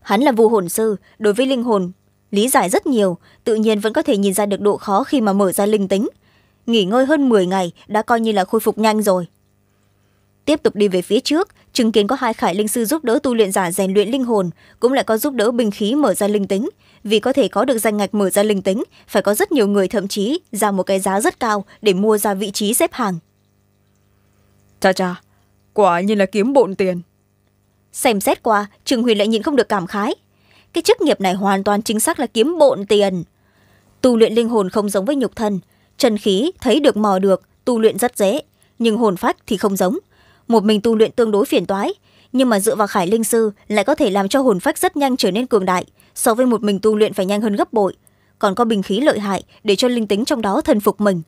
hắn là vu hồn sư đối với linh hồn lý giải rất nhiều tự nhiên vẫn có thể nhìn ra được độ khó khi mà mở ra linh tính nghỉ ngơi hơn m ngày đã coi như là khôi phục nhanh rồi tiếp tục đi về phía trước chứng kiến có hai khải linh sư giúp đỡ tu luyện giả rèn luyện linh hồn cũng lại có giúp đỡ binh khí mở ra linh tính vì có thể có được danh ngạch mở ra linh tính phải có rất nhiều người thậm chí ra một cái giá rất cao để mua ra vị trí xếp hàng chà chà quả như là kiếm bộn tiền xem xét qua trường huyền lại nhìn không được cảm khái cái chức nghiệp này hoàn toàn chính xác là kiếm bộn tiền tu luyện linh hồn không giống với nhục thân chân khí thấy được mò được tu luyện rất dễ nhưng hồn phách thì không giống một mình tu luyện tương đối phiền toái nhưng mà dựa vào khải linh sư lại có thể làm cho hồn phách rất nhanh trở nên cường đại so với một mình tu luyện phải nhanh hơn gấp bội còn có bình khí lợi hại để cho linh tính trong đó thần phục mình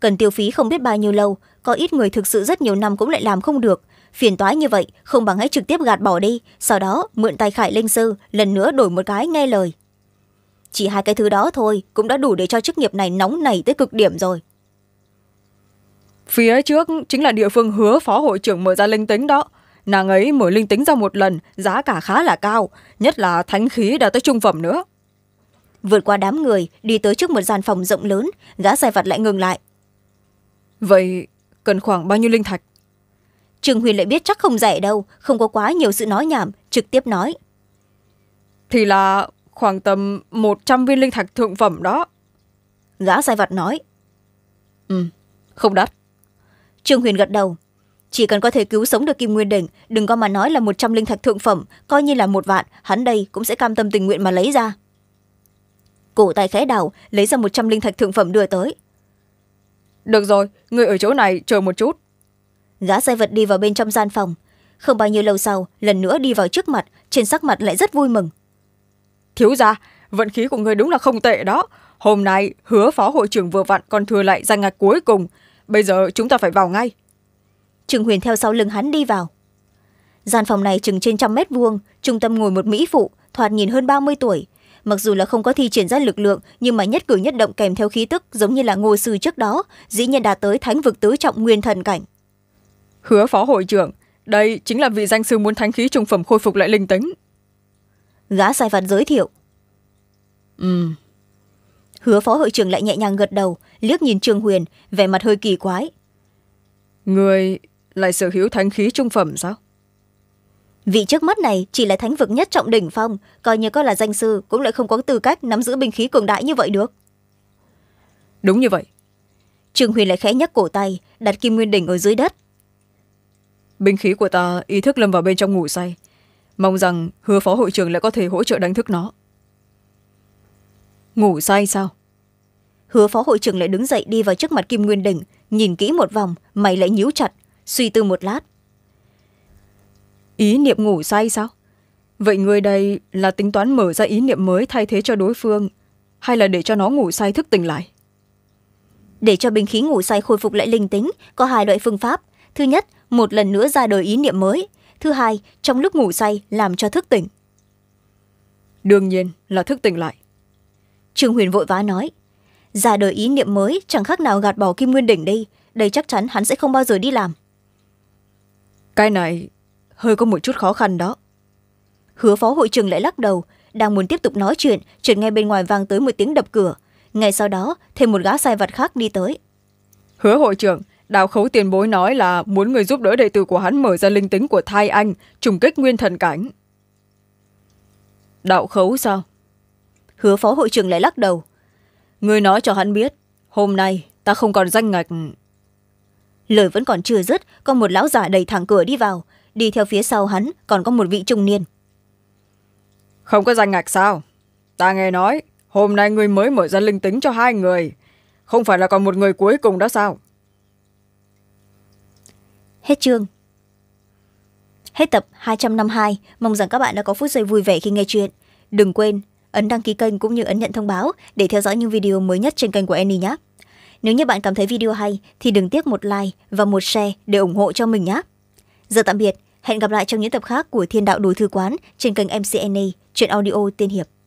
cần tiêu phí không biết bao nhiêu lâu có ít người thực sự rất nhiều năm cũng lại làm không được phiền toái như vậy không bằng hãy trực tiếp gạt bỏ đi sau đó mượn tài khải linh sư lần nữa đổi một cái nghe lời chỉ hai cái thứ đó thôi cũng đã đủ để cho chức nghiệp này nóng nảy tới cực điểm rồi phía trước chính là địa phương hứa phó hội trưởng mở ra linh tính đó nàng ấy mở linh tính ra một lần giá cả khá là cao nhất là thánh khí đã tới trung phẩm nữa vượt qua đám người đi tới trước một gian phòng rộng lớn gã sai vặt lại ngừng lại vậy cần khoảng bao nhiêu linh thạch trương huyền lại biết chắc không rẻ đâu không có quá nhiều sự nói nhảm trực tiếp nói thì là khoảng tầm một trăm viên linh thạch thượng phẩm đó gã sai vặt nói ừ không đắt trương huyền gật đầu chỉ cần có thể cứu sống được kim nguyên đỉnh đừng có mà nói là một trăm linh thạch thượng phẩm coi như là một vạn hắn đây cũng sẽ cam tâm tình nguyện mà lấy ra cổ tay khẽ đảo lấy ra một trăm linh thạch thượng phẩm đưa tới được rồi người ở chỗ này chờ một chút gã sai vật đi vào bên trong gian phòng không bao nhiêu lâu sau lần nữa đi vào trước mặt trên sắc mặt lại rất vui mừng thiếu ra vận khí của người đúng là không tệ đó hôm nay hứa phó hội trưởng vừa vặn còn thừa lại danh ngạch cuối cùng bây giờ chúng ta phải vào ngay trương huyền theo sau lưng hắn đi vào gian phòng này chừng trên trăm mét vuông trung tâm ngồi một mỹ phụ thoạt nhìn hơn ba mươi tuổi mặc dù là không có thi triển ra lực lượng nhưng mà nhất cử nhất động kèm theo khí tức giống như là ngô sư trước đó dĩ nhiên đạt tới thánh vực tứ trọng nguyên thần cảnh hứa phó hội trưởng đây chính là vị danh sư muốn thánh khí trung phẩm khôi phục lại linh tính gã sai vặt giới thiệu ừ hứa phó hội trưởng lại nhẹ nhàng gật đầu liếc nhìn trương huyền vẻ mặt hơi kỳ quái người lại sở hữu thánh khí trung phẩm sao vị trước mắt này chỉ là thánh vực nhất trọng đỉnh phong coi như có là danh sư cũng lại không có tư cách nắm giữ binh khí cường đại như vậy được đúng như vậy trương huyền lại khẽ nhắc cổ tay đặt kim nguyên đỉnh ở dưới đất binh khí của ta ý thức lâm vào bên trong ngủ say mong rằng hứa phó hội trưởng lại có thể hỗ trợ đánh thức nó ngủ say sao hứa phó hội trưởng lại đứng dậy đi vào trước mặt kim nguyên đỉnh nhìn kỹ một vòng mày lại nhíu chặt suy tư một lát ý niệm ngủ say sao vậy người đây là tính toán mở ra ý niệm mới thay thế cho đối phương hay là để cho nó ngủ say thức tỉnh lại để cho bình khí ngủ say khôi phục lại linh tính có hai loại phương pháp thứ nhất một lần nữa ra đời ý niệm mới thứ hai trong lúc ngủ say làm cho thức tỉnh đương nhiên là thức tỉnh lại trương huyền vội vã nói ra đời ý niệm mới chẳng khác nào gạt bỏ kim nguyên đỉnh đi đây chắc chắn hắn sẽ không bao giờ đi làm cái này hơi có một chút khó khăn đó hứa phó hội trưởng lại lắc đầu đang muốn tiếp tục nói chuyện chợt nghe bên ngoài vang tới một tiếng đập cửa ngay sau đó thêm một gã sai vặt khác đi tới hứa hội trưởng đào khấu tiền bối nói là muốn người giúp đỡ đệ tử của hắn mở ra linh tính của thai anh trùng kích nguyên thần cảnh đạo khấu sao hứa phó hội trưởng lại lắc đầu người nói cho hắn biết hôm nay ta không còn danh ngạch lời vẫn còn chưa dứt có một lão giả đẩy thẳng cửa đi vào đi theo phía sau hắn còn có một vị trung niên không có danh ngạch sao ta nghe nói hôm nay người mới mở ra linh tính cho hai người không phải là còn một người cuối cùng đó sao hết chương hết tập hai trăm năm hai mong rằng các bạn đã có phút giây vui vẻ khi nghe chuyện đừng quên ấn đăng ký kênh cũng như ấn nhận thông báo để theo dõi những video mới nhất trên kênh của Annie nhé nếu như bạn cảm thấy video hay thì đừng tiếc một like và một share để ủng hộ cho mình nhé giờ tạm biệt hẹn gặp lại trong những tập khác của thiên đạo Đồi thư quán trên kênh mcna chuyện audio tiên hiệp